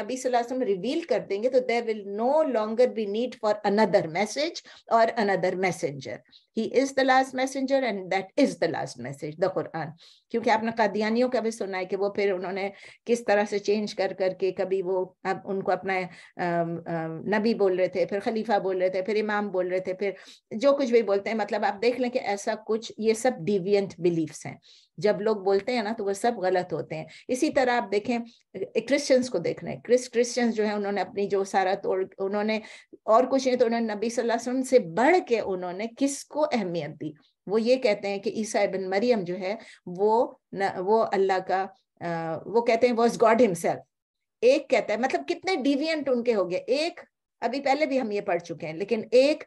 नबी सल्लल्लाहु अलैहि रिवील कर देंगे तो there will no longer be need for or another message or another messenger. He is the last messenger and that is the last message the Quran क्योंकि आपने कादियानियों का भी सुना है कि वो फिर उन्होंने किस तरह से चेंज कर करके कभी वो अब उनको अपना नबी बोल रहे थे फिर खलीफा बोल रहे थे फिर इमाम बोल रहे थे फिर जो कुछ भी बोलते हैं मतलब आप देख लें कि ऐसा कुछ ये सब डिवियंट बिलीफ्स हैं जब लोग बोलते हैं ना तो वो सब गलत होते हैं इसी तरह आप देखें क्रिश्चियंस को देख रहे हैं क्रिस क्रिश्चियंस जो है उन्होंने अपनी जो सारा तोड़ उन्होंने और कुछ नहीं तो उन्होंने नबी सल्लल्लाहु अलैहि वसल्लम से बढ़ के उन्होंने किसको अहमियत दी वो ये कहते हैं कि ईसा बिन मरियम जो है वो न, वो अल्लाह का आ, वो कहते हैं वॉज गॉड हिमसेल्फ एक कहता है मतलब कितने डिवियंट उनके हो गए एक अभी पहले भी हम ये पढ़ चुके हैं लेकिन एक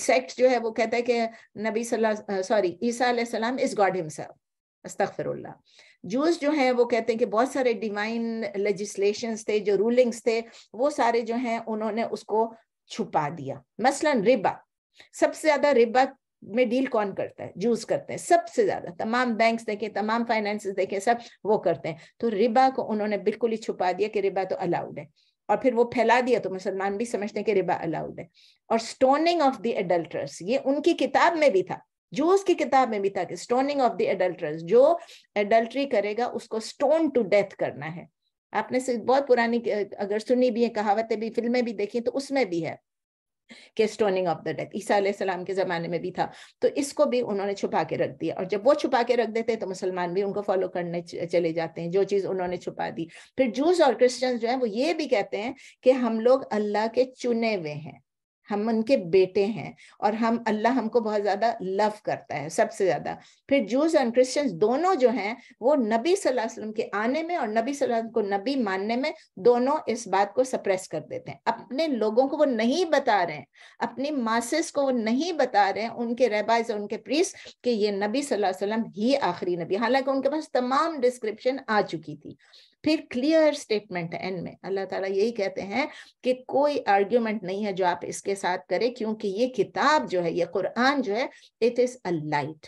सेक्ट जो है वो कहता है कि नबी सॉरी ईसा सलाम इज गॉड हिमसेल्फ अस्तफर जूस जो हैं वो कहते हैं कि बहुत सारे डिवाइन लेजिस्लेशन थे जो रूलिंग्स थे वो सारे जो हैं उन्होंने उसको छुपा दिया मसलन रिबा सबसे ज्यादा रिबा में डील कौन करता है जूस करते हैं सबसे ज्यादा तमाम बैंक्स देखे तमाम फाइनेंस देखे सब वो करते हैं तो रिबा को उन्होंने बिल्कुल ही छुपा दिया कि रिबा तो अलाउड है और फिर वो फैला दिया तो मुसलमान भी समझते हैं कि रिबा अलाउड है और स्टोनिंग ऑफ द एडल्टर्स ये उनकी किताब में भी था जूस की किताब में भी था कि स्टोनिंग ऑफ द एडल्टर्स जो एडल्ट्री करेगा उसको स्टोन टू डेथ करना है आपने से बहुत पुरानी अगर सुनी भी है कहावतें भी फिल्में भी देखी तो उसमें भी है के स्टोनिंग ऑफ द डेथ ईसा सलाम के ज़माने में भी था तो इसको भी उन्होंने छुपा के रख दिया और जब वो छुपा के रख देते हैं तो मुसलमान भी उनको फॉलो करने चले जाते हैं जो चीज़ उन्होंने छुपा दी फिर जूस और क्रिश्चियंस जो है वो ये भी कहते हैं कि हम लोग अल्लाह के चुने हुए हैं हम उनके बेटे हैं और हम अल्लाह हमको बहुत ज़्यादा लव करता है सबसे ज़्यादा फिर जूस एंड क्रिश्चियंस दोनों जो हैं वो नबी सल्लल्लाहु अलैहि वसल्लम के आने में और नबी सल्लल्लाहु अलैहि वसल्लम को नबी मानने में दोनों इस बात को सप्रेस कर देते हैं अपने लोगों को वो नहीं बता रहे हैं अपनी मासेस को वो नहीं बता रहे हैं उनके रहबाज और उनके प्रीस कि ये नबी सल्लल्लाहु अलैहि वसल्लम ही आखिरी नबी हालांकि उनके पास तमाम डिस्क्रिप्शन आ चुकी थी फिर क्लियर स्टेटमेंट है एंड में अल्लाह ताला यही कहते हैं कि कोई आर्ग्यूमेंट नहीं है जो आप इसके साथ करें क्योंकि ये किताब जो है ये कुरान जो है it is a light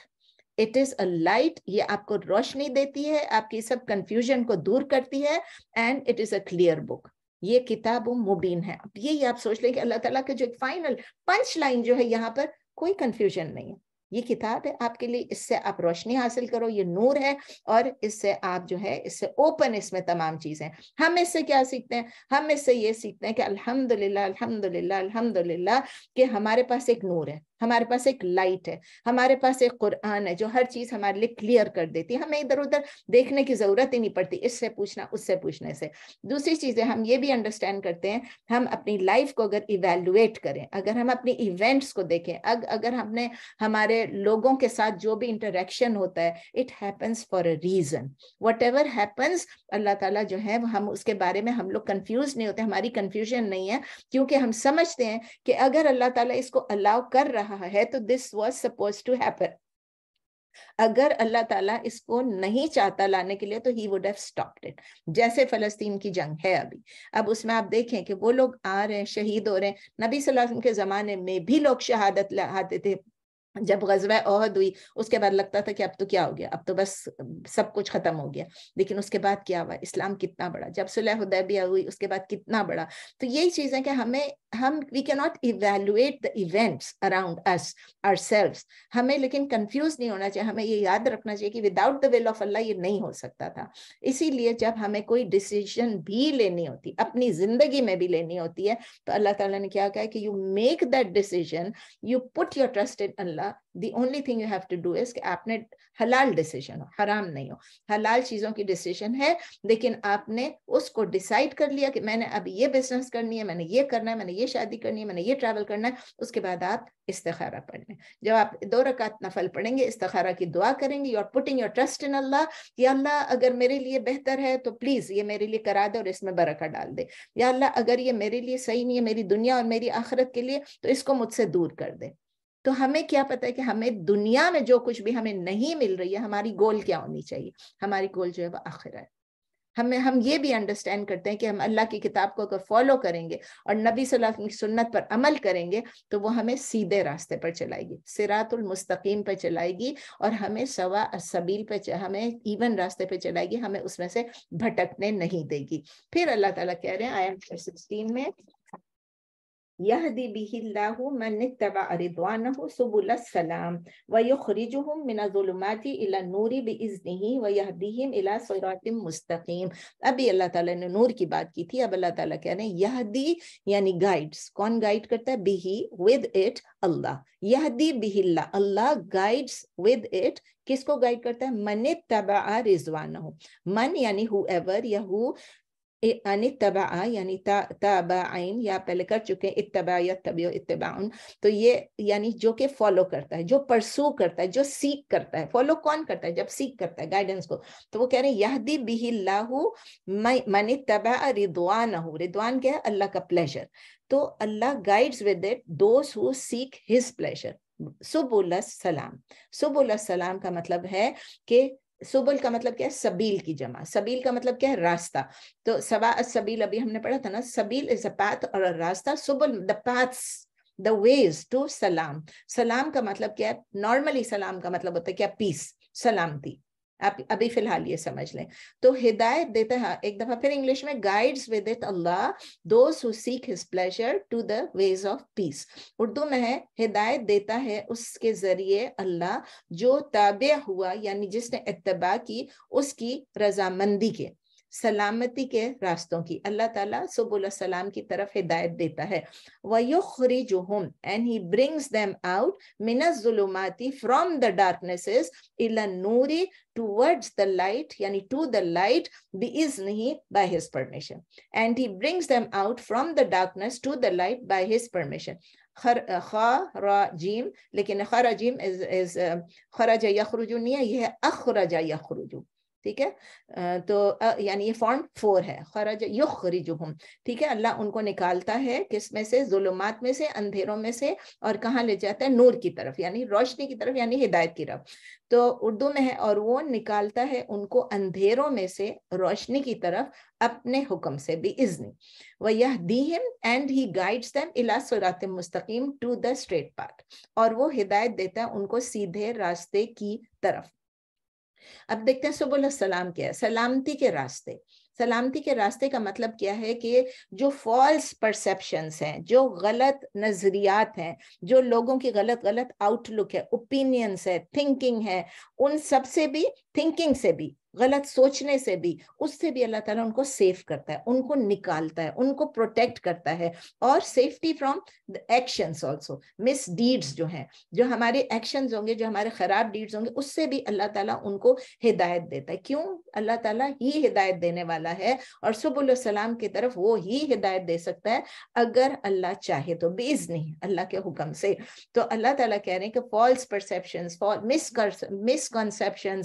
it is a light ये आपको रोशनी देती है आपकी सब कंफ्यूजन को दूर करती है and it is a clear book ये किताब मुबीन है अब यही आप सोच लें कि अल्लाह ताला के जो एक फाइनल पंच लाइन जो है यहाँ पर कोई कंफ्यूजन नहीं है ये किताब है आपके लिए इससे आप रोशनी हासिल करो ये नूर है और इससे आप जो है इससे ओपन इसमें तमाम चीज़ें हम इससे क्या सीखते हैं हम इससे ये सीखते हैं कि अल्हम्दुलिल्लाह अल्हम्दुलिल्लाह अल्हम्दुलिल्लाह कि हमारे पास एक नूर है हमारे पास एक लाइट है हमारे पास एक कुरान है जो हर चीज हमारे लिए क्लियर कर देती है हमें इधर उधर देखने की जरूरत ही नहीं पड़ती इससे पूछना उससे पूछने से दूसरी चीज है हम ये भी अंडरस्टैंड करते हैं हम अपनी लाइफ को अगर इवेलुएट करें अगर हम अपनी इवेंट्स को देखें अग, अगर हमने हमारे लोगों के साथ जो भी इंटरेक्शन होता है it happens for a reason whatever happens Allah तला जो है हम उसके बारे में हम लोग कंफ्यूज नहीं होते हमारी कंफ्यूजन नहीं है क्योंकि हम समझते हैं कि अगर अल्लाह तला इसको अलाउ कर रहा रहा है तो this was suppose to happen अगर अल्लाह ताला इसको नहीं चाहता लाने के लिए तो he would have stopped it जैसे फलस्तीन की जंग है अभी अब उसमें आप देखें कि वो लोग आ रहे हैं शहीद हो रहे हैं नबी सल्लल्लाहु अलैहि वसल्लम के ज़माने में भी लोग शहादत लाते थे जब गजब ओहद हुई उसके बाद लगता था कि अब तो क्या हो गया अब तो बस सब कुछ खत्म हो गया लेकिन उसके बाद क्या हुआ इस्लाम कितना बड़ा जब सुलह उदैबिया हुई उसके बाद कितना बड़ा तो यही चीज है कि हमें हम we can not evaluate the events around us or हमें लेकिन कंफ्यूज नहीं होना चाहिए हमें ये याद रखना चाहिए कि without the will of Allah ये नहीं हो सकता था इसीलिए जब हमें कोई डिसीजन भी लेनी होती अपनी जिंदगी में भी लेनी होती है तो अल्लाह तला ने क्या कहा कि you make that decision you put your trust in Allah होगा the only thing you have to do is कि आपने हलाल डिसीजन हो हराम नहीं हो हलाल चीज़ों की डिसीजन है लेकिन आपने उसको डिसाइड कर लिया कि मैंने अब ये बिजनेस करनी है मैंने ये करना है मैंने ये शादी करनी है मैंने ये ट्रैवल करना है उसके बाद आप इस्तारा पढ़ लें जब आप दो रकात नफल पढ़ेंगे इस्तारा की दुआ करेंगे you are putting your trust in Allah या अल्लाह अगर मेरे लिए बेहतर है तो प्लीज़ ये मेरे लिए करा दे और इसमें बरका डाल दे या अल्लाह अगर ये मेरे लिए सही नहीं है मेरी दुनिया और मेरी आखिरत के लिए तो इसको मुझसे दूर कर दे तो हमें क्या पता है कि हमें दुनिया में जो कुछ भी हमें नहीं मिल रही है हमारी गोल क्या होनी चाहिए हमारी गोल जो है वो है हमें हम ये भी अंडरस्टैंड करते हैं कि हम अल्लाह की किताब को अगर फॉलो करेंगे और नबी सल्लल्लाहु की सुन्नत पर अमल करेंगे तो वो हमें सीधे रास्ते पर चलाएगी सिरातुल मुस्तकीम पर चलाएगी और हमें सवा सबील पर हमें इवन रास्ते पर चलाएगी हमें उसमें से भटकने नहीं देगी फिर अल्लाह ताला कह रहे हैं आया सिक्सटीन में يهدي به الله من اتبع رضوانه سبل السلام ويخرجهم من الظلمات إلى النور بإذنه ويهديهم إلى صراط مستقيم अभी अल्लाह ताला ने नूर की बात की थी अब अल्लाह ताला कह रहे हैं यहदी यानी गाइड्स कौन गाइड करता है बिही विद इट अल्लाह यहदी बिहिल्ला अल्लाह गाइड्स विद इट किसको गाइड करता है मन तबा रिजवान मन यानी हु एवर या हु अन तबा यानी तबा आइन या पहले कर चुके इतबा या तब इतबाउन तो ये यानी जो के फॉलो करता है जो परसू करता है जो सीख करता है फॉलो कौन करता है जब सीख करता है गाइडेंस को तो वो कह रहे हैं यहदी बिही लाहू मन तबा रिदवान रिदवान क्या है अल्लाह का प्लेजर तो अल्लाह गाइड्स विद इट दो सीख हिज प्लेजर सुबुल सलाम सुबुल सलाम का मतलब है कि सुबुल का मतलब क्या है सबील की जमा सबील का मतलब क्या है रास्ता तो सवा सबील अभी हमने पढ़ा था ना सबील इज अ पैथ और अ रास्ता सुबुल the paths the ways to सलाम सलाम का मतलब क्या है नॉर्मली सलाम का मतलब होता है क्या पीस सलामती आप अभी फिलहाल ये समझ लें तो हिदायत देते हैं एक दफा फिर इंग्लिश में guides with it Allah those who seek his pleasure to the ways of peace Urdu में है हिदायत देता है उसके जरिए अल्लाह जो ताबे हुआ यानी जिसने इतबा की उसकी रजामंदी के सलामती के रास्तों की अल्लाह ताला सुबुल सलाम की तरफ हिदायत देता है वयुखरी जो हम and he brings them out मिनस जुलुमाती फ्रॉम द डार्कनेसेस इला नूरी टूवर्ड्स द लाइट यानी to the light be is नहीं by his permission and he brings them out from the darkness to the light by his permission लेकिन खराजीम is is यखरुजू नहीं है यह अखराजा यखरुजू ठीक है तो यानी ये फॉर्म फोर है युख युखरिजुहुम ठीक है अल्लाह उनको निकालता है किस में से जुलुमात में से अंधेरों में से और कहाँ ले जाता है नूर की तरफ यानी रोशनी की तरफ यानी हिदायत की तरफ तो उर्दू में है और वो निकालता है उनको अंधेरों में से रोशनी की तरफ अपने हुक्म से भी इजनी वह यह दी हिम एंड ही गाइड्स दैम इला मुस्तकीम टू द स्ट्रेट पाथ और वो हिदायत देता है उनको सीधे रास्ते की तरफ अब देखते हैं सुबुल सलाम क्या है सलामती के रास्ते सलामती के रास्ते का मतलब क्या है कि जो फॉल्स परसेप्शंस हैं जो गलत नजरियात हैं जो लोगों की गलत गलत आउटलुक है ओपिनियंस है थिंकिंग है उन सब से भी थिंकिंग से भी गलत सोचने से भी उससे भी अल्लाह ताला उनको सेफ करता है उनको निकालता है उनको प्रोटेक्ट करता है और safety from the actions also misdeeds जो हैं जो हमारे एक्शंस होंगे जो हमारे खराब डीड्स होंगे उससे भी अल्लाह ताला उनको हिदायत देता है क्यों अल्लाह ताला ही हिदायत देने वाला है और सुबुलसलाम की तरफ वो ही हिदायत दे सकता है अगर अल्लाह चाहे तो बेज नहीं अल्लाह के हुक्म से तो अल्लाह तह कह रहे हैं कि फॉल्स परसेप्शन मिसकनसेप्शन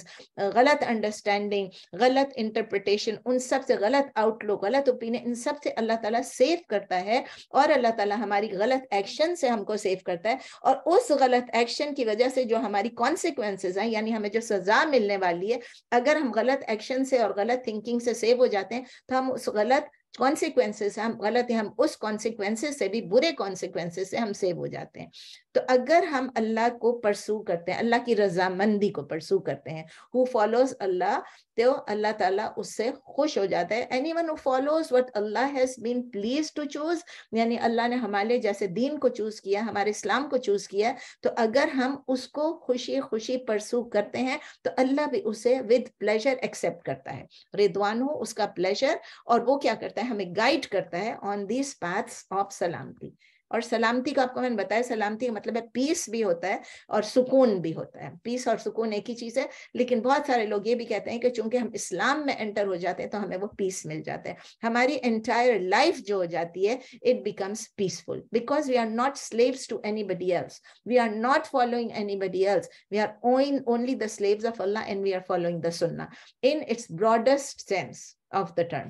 गलत अंडरस्टैंड अंडरस्टैंडिंग गलत इंटरप्रिटेशन उन सब से गलत आउटलुक गलत ओपिनियन इन सब से अल्लाह ताला सेव करता है और अल्लाह ताला हमारी गलत एक्शन से हमको सेव करता है और उस गलत एक्शन की वजह से जो हमारी कॉन्सिक्वेंसेज हैं यानी हमें जो सजा मिलने वाली है अगर हम गलत एक्शन से और गलत थिंकिंग से सेव हो जाते हैं तो हम उस गलत कॉन्सिक्वेंसेस हम गलत है हम उस कॉन्सिक्वेंसेस से भी बुरे कॉन्सिक्वेंसेस से हम सेव हो जाते हैं तो अगर हम अल्लाह को परसू करते हैं अल्लाह की रजामंदी को परसू करते हैं हु फॉलोज अल्लाह तो अल्लाह ताला उससे खुश हो जाता है anyone follows what Allah has been please to choose यानी अल्लाह ने हमारे जैसे दीन को चूज किया हमारे इस्लाम को चूज किया तो अगर हम उसको खुशी खुशी परसू करते हैं तो अल्लाह भी उसे विद प्लेजर एक्सेप्ट करता है रिदवान हो उसका प्लेजर और वो क्या करता है करता है हमें गाइड करता है ऑन दिस पाथ्स ऑफ सलामती और सलामती को आपको मैंने बताया सलामती का मतलब है पीस भी होता है और सुकून भी होता है पीस और सुकून एक ही चीज़ है लेकिन बहुत सारे लोग ये भी कहते हैं कि चूंकि हम इस्लाम में एंटर हो जाते हैं तो हमें वो पीस मिल जाता है हमारी एंटायर लाइफ जो हो जाती है it becomes peaceful because we are not slaves to anybody else we are not following anybody else we are owing only the slaves of Allah and we are following the sunnah in its broadest sense of the term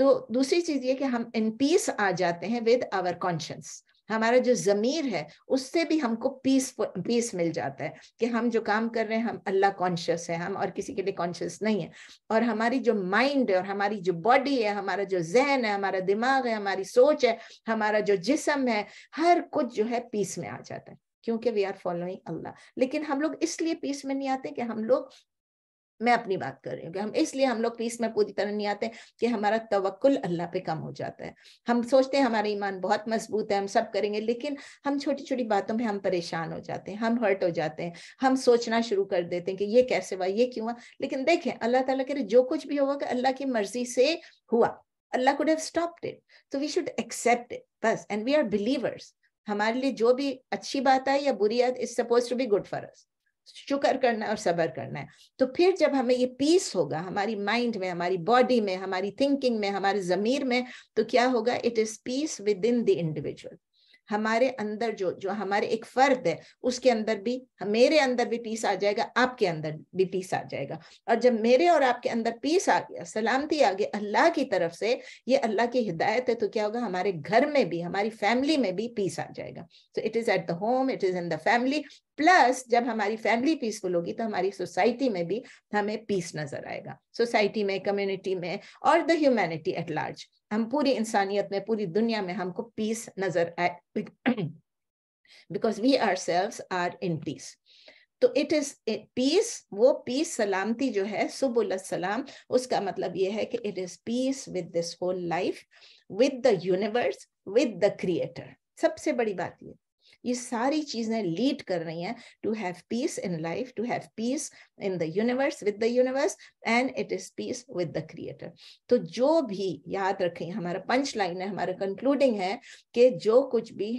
तो दूसरी चीज ये कि हम in peace आ जाते हैं with our conscience हमारा जो जमीर है उससे भी हमको पीस पीस मिल जाता है कि हम जो काम कर रहे हैं हम अल्लाह कॉन्शियस है हम और किसी के लिए कॉन्शियस नहीं है और हमारी जो माइंड है और हमारी जो बॉडी है हमारा जो जहन है हमारा दिमाग है हमारी सोच है हमारा जो जिसम है हर कुछ जो है पीस में आ जाता है क्योंकि वी आर फॉलोइंग अल्लाह लेकिन हम लोग इसलिए पीस में नहीं आते कि हम लोग मैं अपनी बात कर रही हूँ कि हम इसलिए हम लोग पीस में पूरी तरह नहीं आते कि हमारा तवक्ल अल्लाह पे कम हो जाता है हम सोचते हैं हमारा ईमान बहुत मजबूत है हम सब करेंगे लेकिन हम छोटी छोटी बातों में हम परेशान हो जाते हैं हम हर्ट हो जाते हैं हम सोचना शुरू कर देते हैं कि ये कैसे हुआ ये क्यों हुआ लेकिन देखें अल्लाह ताला कह रहे जो कुछ भी होगा कि अल्लाह की मर्जी से हुआ Allah could have stopped it तो वी शुड एक्सेप्ट इट बस एंड वी आर बिलीवर्स हमारे लिए जो भी अच्छी बात आई या बुरी is suppose to be good for us शुक्र करना है और सबर करना है तो फिर जब हमें ये पीस होगा हमारी माइंड में हमारी बॉडी में हमारी थिंकिंग में हमारे ज़मीर में तो क्या होगा it is peace within the individual हमारे अंदर जो जो हमारे एक फर्द है उसके अंदर भी मेरे अंदर भी पीस आ जाएगा आपके अंदर भी पीस आ जाएगा और जब मेरे और आपके अंदर पीस आ गया सलामती आ गई अल्लाह की तरफ से ये अल्लाह की हिदायत है तो क्या होगा हमारे घर में भी हमारी फैमिली में भी पीस आ जाएगा so it is at the home it is in the family plus जब हमारी फैमिली पीसफुल होगी तो हमारी सोसाइटी में भी हमें पीस नजर आएगा सोसाइटी में कम्युनिटी में और द ह्यूमैनिटी एट लार्ज हम पूरी इंसानियत में पूरी दुनिया में हमको पीस नजर आए because we are selves are in peace तो इट इज पीस वो पीस सलामती जो है सुबुल सलाम उसका मतलब ये है कि it is peace with this whole life with the universe with the creator सबसे बड़ी बात ये ये सारी चीजें लीड कर रही हैं to have peace in life to have peace in the universe with the universe and it is peace with the creator तो जो भी याद रखें हमारा पंच लाइन है हमारा कंक्लूडिंग है कि जो कुछ भी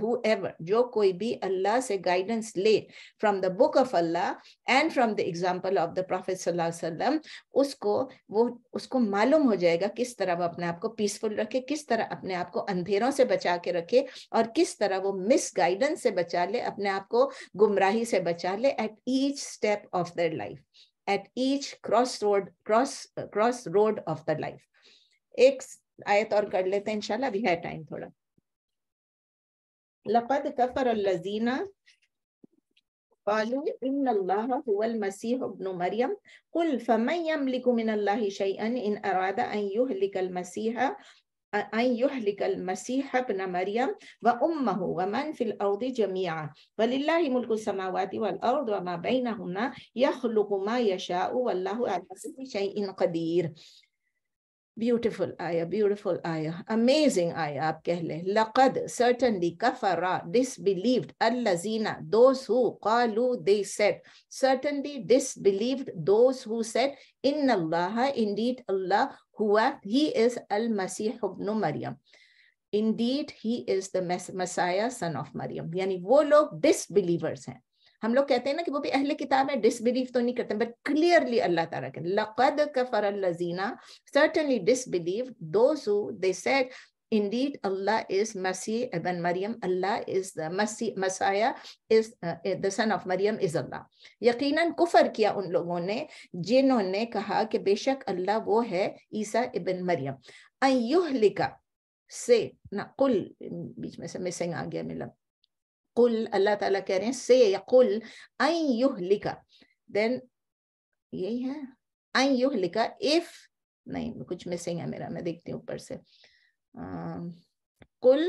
हु एवर जो कोई भी अल्लाह से गाइडेंस ले from the book of Allah and from the example of the prophet सल्लम उसको वो उसको मालूम हो जाएगा किस तरह वो अपने आप को पीसफुल रखे किस तरह अपने आप को अंधेरों से बचा के रखे और किस तरह वो मिस गाइडेंस से बचा ले अपने आप को गुमराही से बचा ले at each step of the life at each cross road cross cross road of the life एक आयत और कर लेते हैं इंशाल्लाह अभी है टाइम थोड़ा لقد كفر الذين قالوا إن الله هو المسيح ابن مريم قل فمن يملك من الله شيئا إن أراد أن يهلك المسيح أن يهلك المسيح ابن مريم وأمه ومن في الأرض جميعا ولله ملك السماوات والأرض وما بينهما يخلق ما يشاء والله على كل شيء قدير beautiful ayah beautiful ayah amazing ayah आप कह ले certainly kafara disbelieved allazina those who qalu they said certainly disbelieved those who said inna allaha indeed allah he is al-Masih ibn Maryam. Indeed, he is the Messiah, son of Maryam. Yani, wo log disbelievers hain. Hum log kehte hain na ki wo bhi ahle kitab hai, disbelief to nahi karte. But clearly Allah ta'ala kehte. Laqad kafar al-lazina, certainly disbelieved those who, they said, Indeed, Allah is Masih ibn Maryam. Allah is the Masih, Messiah is uh, the son of Maryam is Allah. यकीनन कुफर किया उन लोगों ने जिन्होंने कहा कि बेशक अल्लाह वो है ईसा इबन मरियम अयुहलिका से ना कुल बीच में से मिसिंग आ गया मिलम कुल अल्लाह ताला कह रहे हैं से या कुल अयुहलिका देन यही है अयुहलिका इफ नहीं कुछ मिसिंग है मेरा मैं देखती हूँ ऊपर से Kul,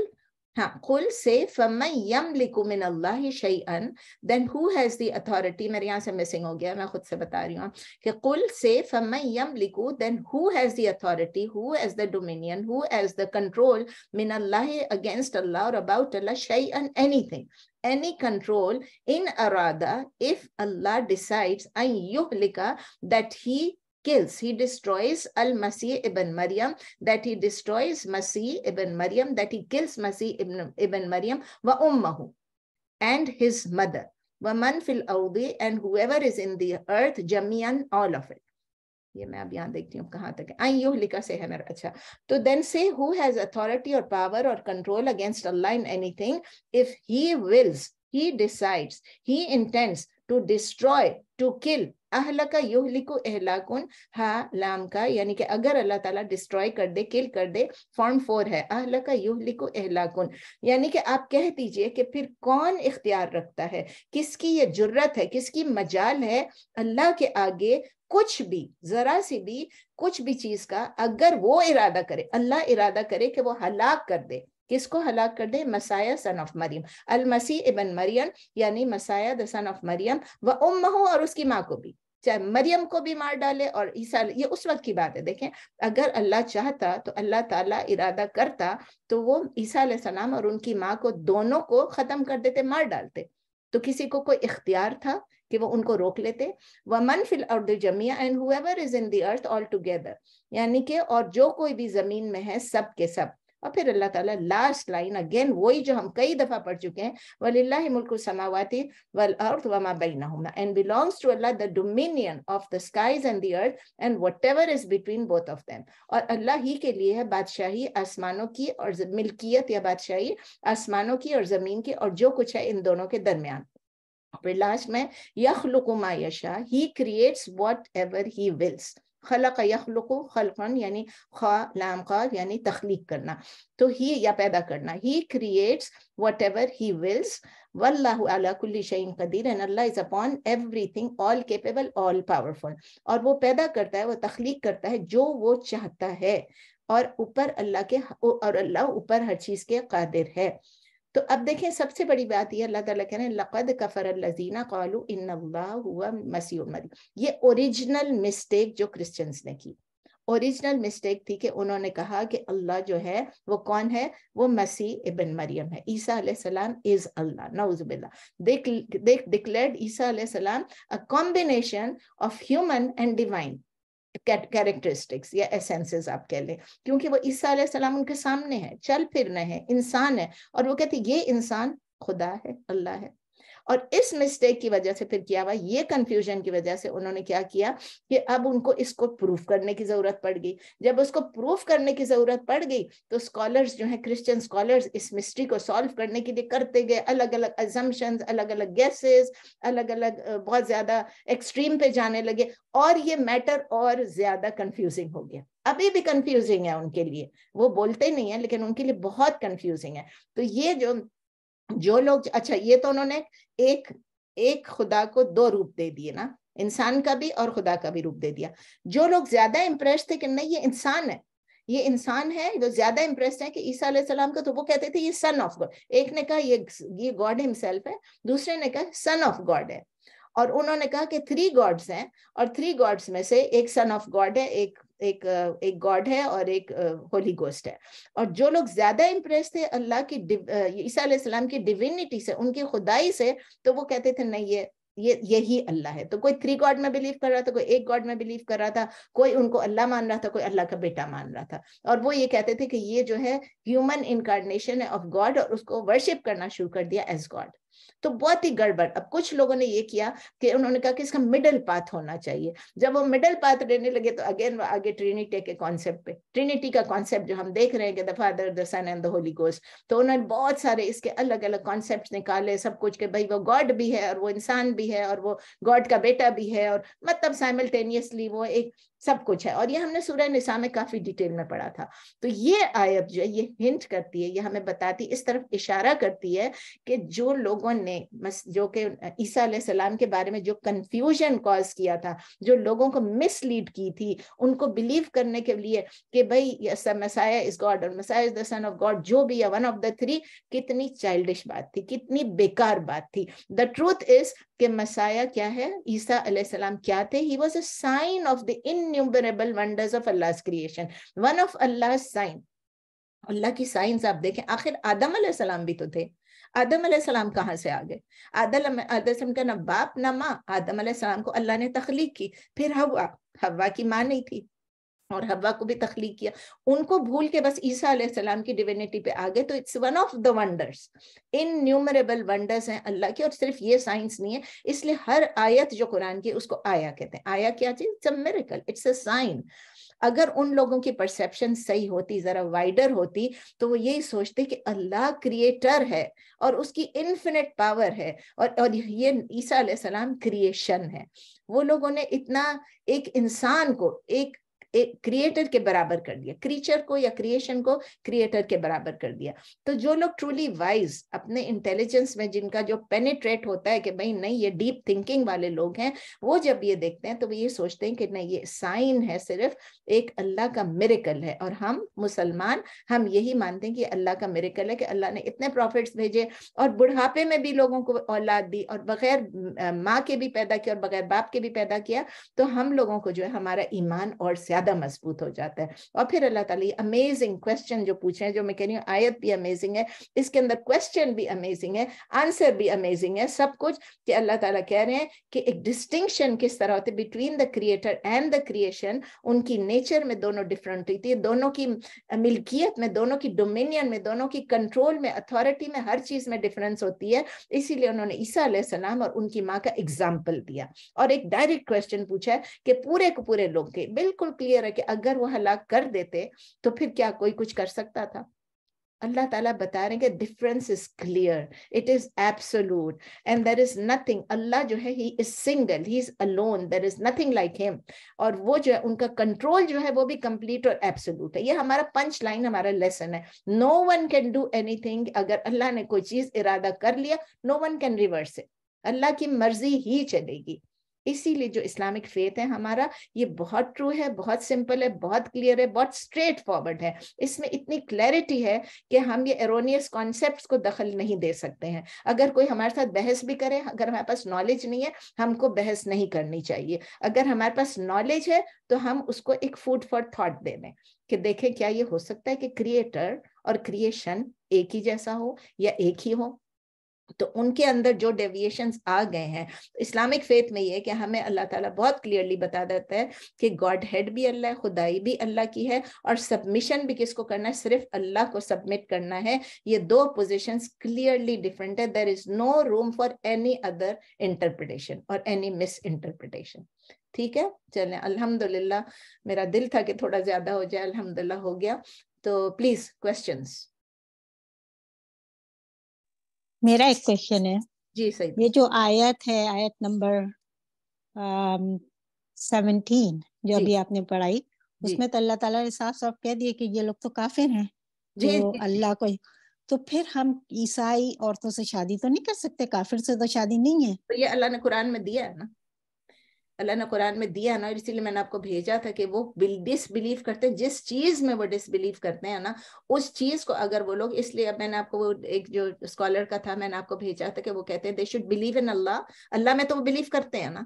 um, kul say, فَمَّنْ يَمْلِكُ min allah Shay'an. Then who has the authority? मेरे यहाँ से missing हो गया मैं खुद से बता रही हूँ कि कुल से فَمَّنْ يَمْلِكُ Then who has the authority? Who has the dominion? Who has the control? Min Allah against Allah or about Allah Shay'an anything any control in arada if Allah decides an yuhlika that he kills, he destroys Al-Masih ibn Maryam, that he destroys Masih ibn Maryam, that he kills Masih ibn, ibn Maryam, wa ummuhu and his mother, wa man fil awdi, and whoever is in the earth, jamian, all of it. ye main ab yahan dekhti hu kahan tak तक आई lika se hai mera acha to then say who has authority or power or control against allah in anything if he wills he decides he intends to destroy to kill अहला का योहली को एहलाकुन हा लाम का यानी कि अगर अल्लाह ताला डिस्ट्रॉय कर दे किल कर दे फॉर्म फोर है अहला का योहली को एहलाकुन यानी कि आप कह दीजिए कि फिर कौन इख्तियार रखता है किसकी ये जुर्रत है किसकी मजाल है अल्लाह के आगे कुछ भी जरा सी भी कुछ भी चीज का अगर वो इरादा करे अल्लाह इरादा करे कि वो हलाक कर दे किसको हलाक कर दे मसाया सन ऑफ मरियम अल मसीह इबन मरियम यानी Messiah the son of Maryam व उम हो और उसकी माँ को भी चाहे मरियम को भी मार डाले और ईसा ये उस वक्त की बात है देखें अगर अल्लाह चाहता तो अल्लाह ताला इरादा करता तो वो ईसा सलाम और उनकी माँ को दोनों को खत्म कर देते मार डालते तो किसी को कोई इख्तियार था कि वो उनको रोक लेते व मन फिल और जमिया and whoever is in the earth all together यानी कि और जो कोई भी जमीन में है सब के सब और फिर अल्लाह ताला लास्ट लाइन अगेन वही जो हम कई दफा पढ़ चुके हैं वलिल्ला मुल्क समावती वल अर्थ वमा बैना and belongs to Allah the dominion of the skies and the earth and whatever is between both of them और अल्लाह ही के लिए है बादशाही आसमानों की और मिल्कियत या बादशाही आसमानों की और जमीन की और जो कुछ है इन दोनों के दरमियान फिर लास्ट में यखलुकुमा यशा he creates whatever he wills खलक यखलुको खलकन यानी खा लाम खा यानी तख्लीक करना तो ही या पैदा करना he creates whatever he wills वल्लाहु कदीर and Allah is upon everything all capable all powerful और वो पैदा करता है वो तख्लीक करता है जो वो चाहता है और ऊपर अल्लाह के और अल्लाह ऊपर हर चीज के कादिर है तो अब देखें सबसे बड़ी बात ये अल्लाह ताला कह रहे हैं लक़द कफ़र लजीना कालू इन हुआ मसीह मरीम ये ओरिजिनल मिस्टेक जो क्रिश्चियंस ने की ओरिजिनल मिस्टेक थी कि उन्होंने कहा कि अल्लाह जो है वो कौन है वो मसीह इबन मरियम है ईसा सलाम इज अल्लाह नाउजबिल्ला देख देख डिक्लेयर्ड ईसा सलाम a combination of human and divine characteristics या एसेंसेस आप कह लें क्योंकि वो ईसा सलाम उनके सामने है चल फिर रहे हैं इंसान है और वो कहते ये इंसान खुदा है अल्लाह है और इस मिस्टेक की वजह से फिर किया हुआ ये कंफ्यूजन की वजह से उन्होंने क्या किया कि अब उनको इसको प्रूफ करने की जरूरत पड़ गई जब उसको प्रूफ करने की जरूरत पड़ गई तो स्कॉलर्स जो है क्रिश्चियन स्कॉलर्स इस मिस्ट्री को सॉल्व करने के लिए करते गए अलग अलग एजम्पन अलग अलग गैसेस अलग अलग बहुत ज्यादा एक्सट्रीम पे जाने लगे और ये मैटर और ज्यादा कंफ्यूजिंग हो गया अभी भी कंफ्यूजिंग है उनके लिए वो बोलते नहीं है लेकिन उनके लिए बहुत कंफ्यूजिंग है तो ये जो जो लोग अच्छा ये तो उन्होंने एक एक खुदा को दो रूप दे दिए ना इंसान का भी और खुदा का भी रूप दे दिया जो लोग ज्यादा इंप्रेस थे कि नहीं ये इंसान है ये इंसान है जो ज्यादा इंप्रेस है कि ईसा सलाम का तो वो कहते थे ये सन ऑफ गॉड एक ने कहा ये ये गॉड हिमसेल्फ है दूसरे ने कहा सन ऑफ गॉड है और उन्होंने कहा कि थ्री गॉड्स हैं और थ्री गॉड्स में से एक सन ऑफ गॉड है एक एक एक गॉड है और एक होली गोस्ट है और जो लोग ज्यादा इम्प्रेस थे अल्लाह की ईसा सलाम की डिविनिटी से उनकी खुदाई से तो वो कहते थे नहीं ये ये यही अल्लाह है तो कोई थ्री गॉड में बिलीव कर रहा था कोई एक गॉड में बिलीव कर रहा था कोई उनको अल्लाह मान रहा था कोई अल्लाह का बेटा मान रहा था और वो ये कहते थे कि ये जो है ह्यूमन इनकारनेशन है ऑफ गॉड और उसको वर्शिप करना शुरू कर दिया एज गॉड तो बहुत ही गड़बड़ अब कुछ लोगों ने ये किया कि उन्होंने कहा कि इसका मिडल पाथ होना चाहिए जब वो मिडल पाथ लेने लगे तो अगेन वो आगे ट्रिनिटी के कॉन्सेप्ट पे ट्रिनिटी का कॉन्सेप्ट जो हम देख रहे हैं कि the father the son and the holy ghost तो उन्होंने बहुत सारे इसके अलग अलग कॉन्सेप्ट निकाले सब कुछ के भाई वो गॉड भी है और वो इंसान भी है और वो गॉड का बेटा भी है और मतलब साइमल्टेनियसली वो एक सब कुछ है और ये हमने सूर्य निशा में काफी डिटेल में पढ़ा था तो ये आयत जो है ये हिंट करती है ये हमें बताती इस तरफ इशारा करती है कि जो लोगों ने जो के ईसा सलाम के बारे में जो कंफ्यूजन कॉज किया था जो लोगों को मिसलीड की थी उनको बिलीव करने के लिए कि भाई मसाया इज गॉड और Messiah is the son of God जो भी है वन ऑफ द थ्री कितनी चाइल्डिश बात थी कितनी बेकार बात थी द ट्रूथ इज कि मसाया क्या है ईसा अलैहिस्सलाम क्या थे he was a sign of the innumerable wonders of Allah creation one of Allah sign Allah की साइंस आप देखें आखिर आदम अलैहिस्सलाम भी तो थे आदम अलैहिस्सलाम कहाँ से आ गए आदम आदम का ना बाप ना माँ आदम अलैहिस्सलाम को अल्लाह ने तख्लीक की फिर हवा हवा की माँ नहीं थी और हवा को भी तखली किया उनको भूल के बस ईसा सलाम की डिविनिटी पे आ गए तो it's one of the wonders innumerable wonders हैं अल्लाह के और सिर्फ ये साइंस नहीं है इसलिए हर आयत जो कुरान की उसको आया कहते हैं आया क्या चीज it's a miracle it's a sign अगर उन लोगों की परसेप्शन सही होती जरा वाइडर होती तो वो यही सोचते कि अल्लाह क्रिएटर है और उसकी इन्फिनिट पावर है और और ये ईसा सलाम क्रिएशन है वो लोगों ने इतना एक इंसान को एक एक क्रिएटर के बराबर कर दिया क्रीचर को या क्रिएशन को क्रिएटर के बराबर कर दिया तो जो लोग ट्रूली वाइज अपने इंटेलिजेंस में जिनका जो पेनेट्रेट होता है कि भाई नहीं ये डीप थिंकिंग वाले लोग हैं वो जब ये देखते हैं तो वो ये सोचते हैं कि नहीं ये साइन है सिर्फ एक अल्लाह का मेरेकल है और हम मुसलमान हम यही मानते हैं कि अल्लाह का मेरेकल है कि अल्लाह ने इतने प्रॉफिट्स भेजे और बुढ़ापे में भी लोगों को औलाद दी और बगैर माँ के भी पैदा किया और बगैर बाप के भी पैदा किया तो हम लोगों को जो है हमारा ईमान और ज्यादा ज्यादा मजबूत हो जाता है और फिर अल्लाह ताली अमेजिंग क्वेश्चन जो पूछे हैं जो मैं कह रही हूँ आयत भी अमेजिंग है इसके अंदर क्वेश्चन भी अमेजिंग है आंसर भी अमेजिंग है सब कुछ कि अल्लाह ताला कह रहे हैं कि एक डिस्टिंक्शन किस तरह होती है between the creator and the creation उनकी नेचर में दोनों डिफरेंट होती थी दोनों की मिल्कियत में दोनों की डोमिनियन में दोनों की कंट्रोल में अथॉरिटी में हर चीज में डिफरेंस होती है इसीलिए उन्होंने ईसा सलाम और उनकी माँ का एग्जाम्पल दिया और एक डायरेक्ट क्वेश्चन पूछा है कि पूरे को पूरे लोग के बिल्कुल क्लियर क्लियर है कि अगर वो हलाक कर देते तो फिर क्या कोई कुछ कर सकता था अल्लाह ताला बता रहे हैं कि difference is clear it is absolute and there is nothing Allah जो है he is single he is alone there is nothing like him और वो जो है उनका कंट्रोल जो है वो भी कंप्लीट और एब्सोलूट है ये हमारा पंच लाइन हमारा लेसन है no one can do anything अगर अल्लाह ने कोई चीज इरादा कर लिया no one can reverse it Allah की मर्जी ही चलेगी इसीलिए जो इस्लामिक फेथ है हमारा ये बहुत ट्रू है बहुत सिंपल है बहुत क्लियर है बहुत स्ट्रेट फॉरवर्ड है इसमें इतनी क्लैरिटी है कि हम ये एरोनियस कॉन्सेप्ट को दखल नहीं दे सकते हैं अगर कोई हमारे साथ बहस भी करे अगर हमारे पास नॉलेज नहीं है हमको बहस नहीं करनी चाहिए अगर हमारे पास नॉलेज है तो हम उसको एक फूड फॉर थॉट दे दें कि देखें क्या ये हो सकता है कि क्रिएटर और क्रिएशन एक ही जैसा हो या एक ही हो तो उनके अंदर जो डेविएशन आ गए हैं तो इस्लामिक फेथ में ये कि हमें अल्लाह ताला बहुत क्लियरली बता देता है कि गॉड हेड भी अल्लाह है खुदाई भी अल्लाह की है और सबमिशन भी किसको करना है सिर्फ अल्लाह को सबमिट करना है ये दो पोजिशन क्लियरली डिफरेंट है there is no room for any other interpretation और एनी मिस इंटरप्रिटेशन ठीक है चले अल्हम्दुलिल्लाह मेरा दिल था कि थोड़ा ज्यादा हो जाए अल्हम्दुलिल्लाह हो गया तो प्लीज क्वेश्चंस मेरा एक क्वेश्चन है जी सही ये जो आयत है आयत नंबर सेवनटीन जो अभी आपने पढ़ाई उसमें तो अल्लाह ताला ने साफ साफ कह दिया कि ये लोग तो काफिर हैं जो अल्लाह को तो फिर हम ईसाई औरतों से शादी तो नहीं कर सकते काफिर से तो शादी नहीं है तो ये अल्लाह ने कुरान में दिया है ना अल्लाह ने कुरान में दिया ना इसीलिए मैंने आपको भेजा था कि वो डिसबिलीव करते हैं जिस चीज में वो डिसबिलीव करते हैं ना उस चीज को अगर वो लोग इसलिए अब मैंने आपको वो एक जो स्कॉलर का था मैंने आपको भेजा था कि वो कहते हैं दे शुड बिलीव इन अल्लाह अल्लाह में तो वो बिलीव करते हैं ना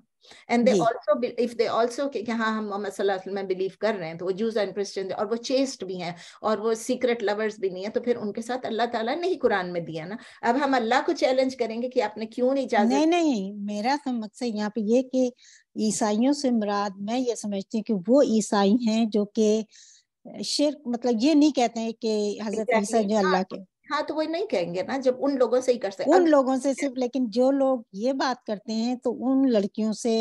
and they so if they also हाँ हम मोहम्मद में बिलीव कर रहे हैं तो वो जूज एंड क्रिस्टन और वो चेस्ट भी हैं और वो सीक्रेट लवर्स भी नहीं है तो फिर उनके साथ अल्लाह ताला ने ही कुरान में दिया ना अब हम अल्लाह को चैलेंज करेंगे कि आपने क्यों नहीं जाना नहीं नहीं मेरा तो मकसद यहाँ पे ये कि ईसाइयों से मुराद मैं ये समझती हूँ कि वो ईसाई हैं जो कि शिरक मतलब ये नहीं कहते हैं कि हजरत ईसा जो अल्लाह हाँ, के हाँ तो वो नहीं कहेंगे ना जब उन लोगों से ही कर सकते उन लोगों से सिर्फ लेकिन जो लोग ये बात करते हैं तो उन लड़कियों से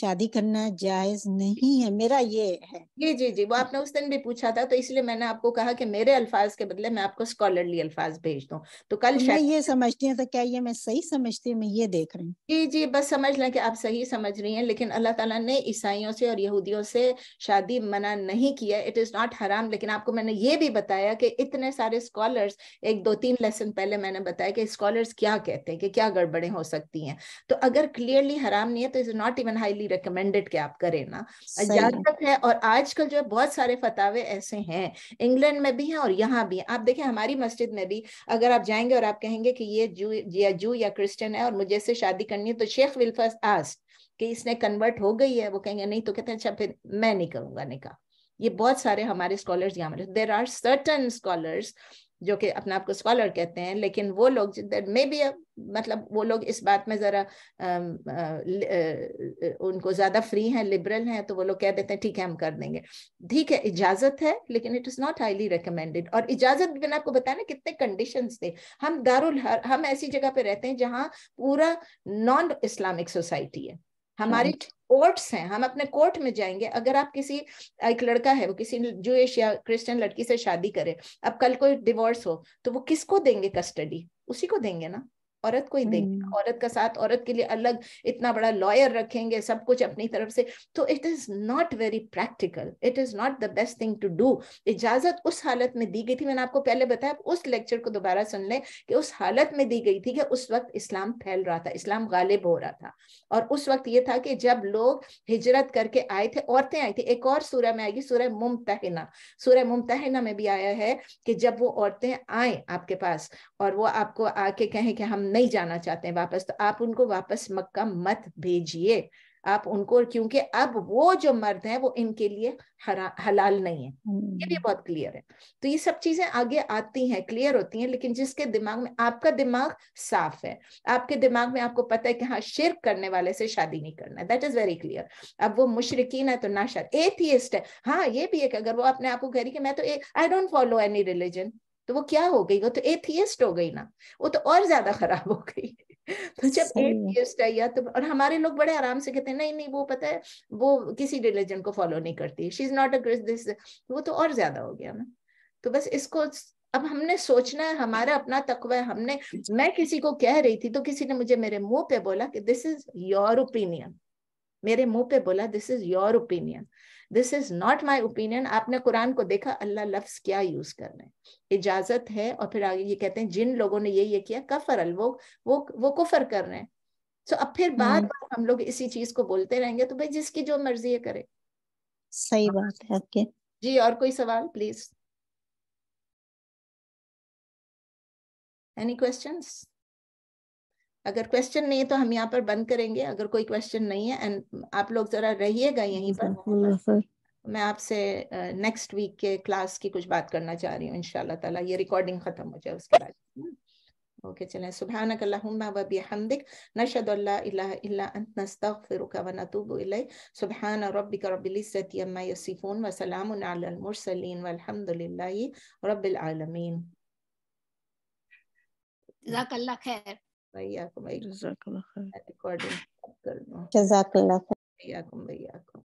शादी करना जायज नहीं है मेरा ये है जी जी जी वो आपने उस दिन भी पूछा था तो इसलिए मैंने आपको कहा कि मेरे अल्फाज के बदले मैं आपको स्कॉलरली अल्फाज भेज दूँ तो कल तो मैं ये समझती हूँ तो क्या ये मैं सही समझती हूँ मैं ये देख रही हूँ जी जी बस समझ लें कि आप सही समझ रही हैं लेकिन अल्लाह ताला ने ईसाइयों से और यहूदियों से शादी मना नहीं किया इट इज नॉट हराम लेकिन आपको मैंने ये भी बताया कि इतने सारे स्कॉलर्स एक दो तीन लेसन पहले मैंने बताया कि स्कॉलर्स क्या कहते हैं कि क्या गड़बड़े हो सकती हैं तो अगर क्लियरली हराम नहीं है तो is not even highly highly recommended कि आप करें ना इजाजत है और आजकल जो है बहुत सारे फतावे ऐसे हैं इंग्लैंड में भी हैं और यहाँ भी आप देखें हमारी मस्जिद में भी अगर आप जाएंगे और आप कहेंगे कि ये जू या जू या क्रिश्चियन है और मुझे इससे शादी करनी है तो शेख विल्फस आस्ट कि इसने कन्वर्ट हो गई है वो कहेंगे नहीं तो कहते हैं अच्छा फिर मैं नहीं करूंगा निका ये बहुत सारे हमारे स्कॉलर्स यहाँ देर आर सर्टन स्कॉलर्स जो कि अपने आप को स्कॉलर कहते हैं लेकिन वो लोग मे भी मतलब वो लोग इस बात में ज़रा उनको ज़्यादा फ्री हैं लिबरल हैं तो वो लोग कह देते हैं ठीक है हम कर देंगे ठीक है इजाज़त है लेकिन it is not highly recommended और इजाज़त बिना आपको बताया ना कितने कंडीशन थे हम दारुल हम ऐसी जगह पे रहते हैं जहाँ पूरा नॉन इस्लामिक सोसाइटी है हमारी कोर्ट्स हैं हम अपने कोर्ट में जाएंगे अगर आप किसी एक लड़का है वो किसी जूश या क्रिश्चियन लड़की से शादी करे अब कल कोई डिवोर्स हो तो वो किसको देंगे कस्टडी उसी को देंगे ना औरत को ही देंगे हम्म। औरत का साथ औरत के लिए अलग इतना बड़ा लॉयर रखेंगे सब कुछ अपनी तरफ से तो it is not very practical it is not the best thing to do इजाजत उस हालत में दी गई थी मैंने आपको पहले बताया उस लेक्चर को दोबारा सुन लें कि उस हालत में दी गई थी कि उस वक्त इस्लाम फैल रहा था इस्लाम गालिब हो रहा था और उस वक्त ये था कि जब लोग हिजरत करके आए थे औरतें आई थी एक और सूर्य में आएगी सूर्य मुमतहना सूर्य मुमतहना में भी आया है कि जब वो औरतें आए आपके पास और वो आपको आके कहें कि हम नहीं जाना चाहते हैं वापस तो आप उनको वापस मक्का मत भेजिए आप उनको क्योंकि अब वो जो मर्द है वो इनके लिए हलाल नहीं है ये भी हम्म। बहुत क्लियर है तो ये सब चीजें आगे आती हैं क्लियर होती हैं लेकिन जिसके दिमाग में आपका दिमाग साफ है आपके दिमाग में आपको पता है कि हाँ शिरक करने वाले से शादी नहीं करना है दैट इज वेरी क्लियर अब वो मुशरकिन है तो ना शायद एथियस्ट है हाँ ये भी है कि अगर वो अपने आप को कह रही कि मैं तो I don't follow any religion तो वो क्या हो गई वो तो एथियस्ट हो गई ना वो तो और ज्यादा खराब हो गई तो जब एथियस्ट है या तो और हमारे लोग बड़े आराम से कहते हैं नहीं नहीं वो पता है वो किसी रिलीजन को फॉलो नहीं करती she is not a this वो तो और ज्यादा हो गया ना तो बस इसको अब हमने सोचना है हमारा अपना तकवा है हमने मैं किसी को कह रही थी तो किसी ने मुझे मेरे मुंह पे बोला कि दिस इज योर ओपिनियन मेरे मुंह पे बोला this is your opinion this is not my opinion आपने कुरान को देखा अल्लाह लफ्ज क्या यूज कर रहे हैं इजाजत है और फिर आगे ये कहते हैं जिन लोगों ने ये ये किया कफर अल वो वो वो कुफर कर रहे हैं सो so, अब फिर हम्म। बार बार हम लोग इसी चीज को बोलते रहेंगे तो भाई जिसकी जो मर्जी है करे सही बात है आपके जी और कोई सवाल प्लीज एनी क्वेश्चंस अगर क्वेश्चन नहीं है तो हम यहाँ पर बंद करेंगे अगर कोई क्वेश्चन नहीं है एंड आप लोग जरा रहिएगा यहीं पर मैं आपसे नेक्स्ट वीक के क्लास की कुछ बात करना चाह रही हूँ इनशाला ताला ये रिकॉर्डिंग खत्म हो जाए उसके बाद ओके चलें सुबहानक अल्लाहुम्मा व बिहमदिक नशहदु अल्ला इलाहा इल्ला अंत व नतूबु इलैक रब्बिल इज्जति अम्मा यसिफून व सलामुन अलल मुरसलीन रब्बिल आलमीन खैर भैयाकुम भैयाकुम according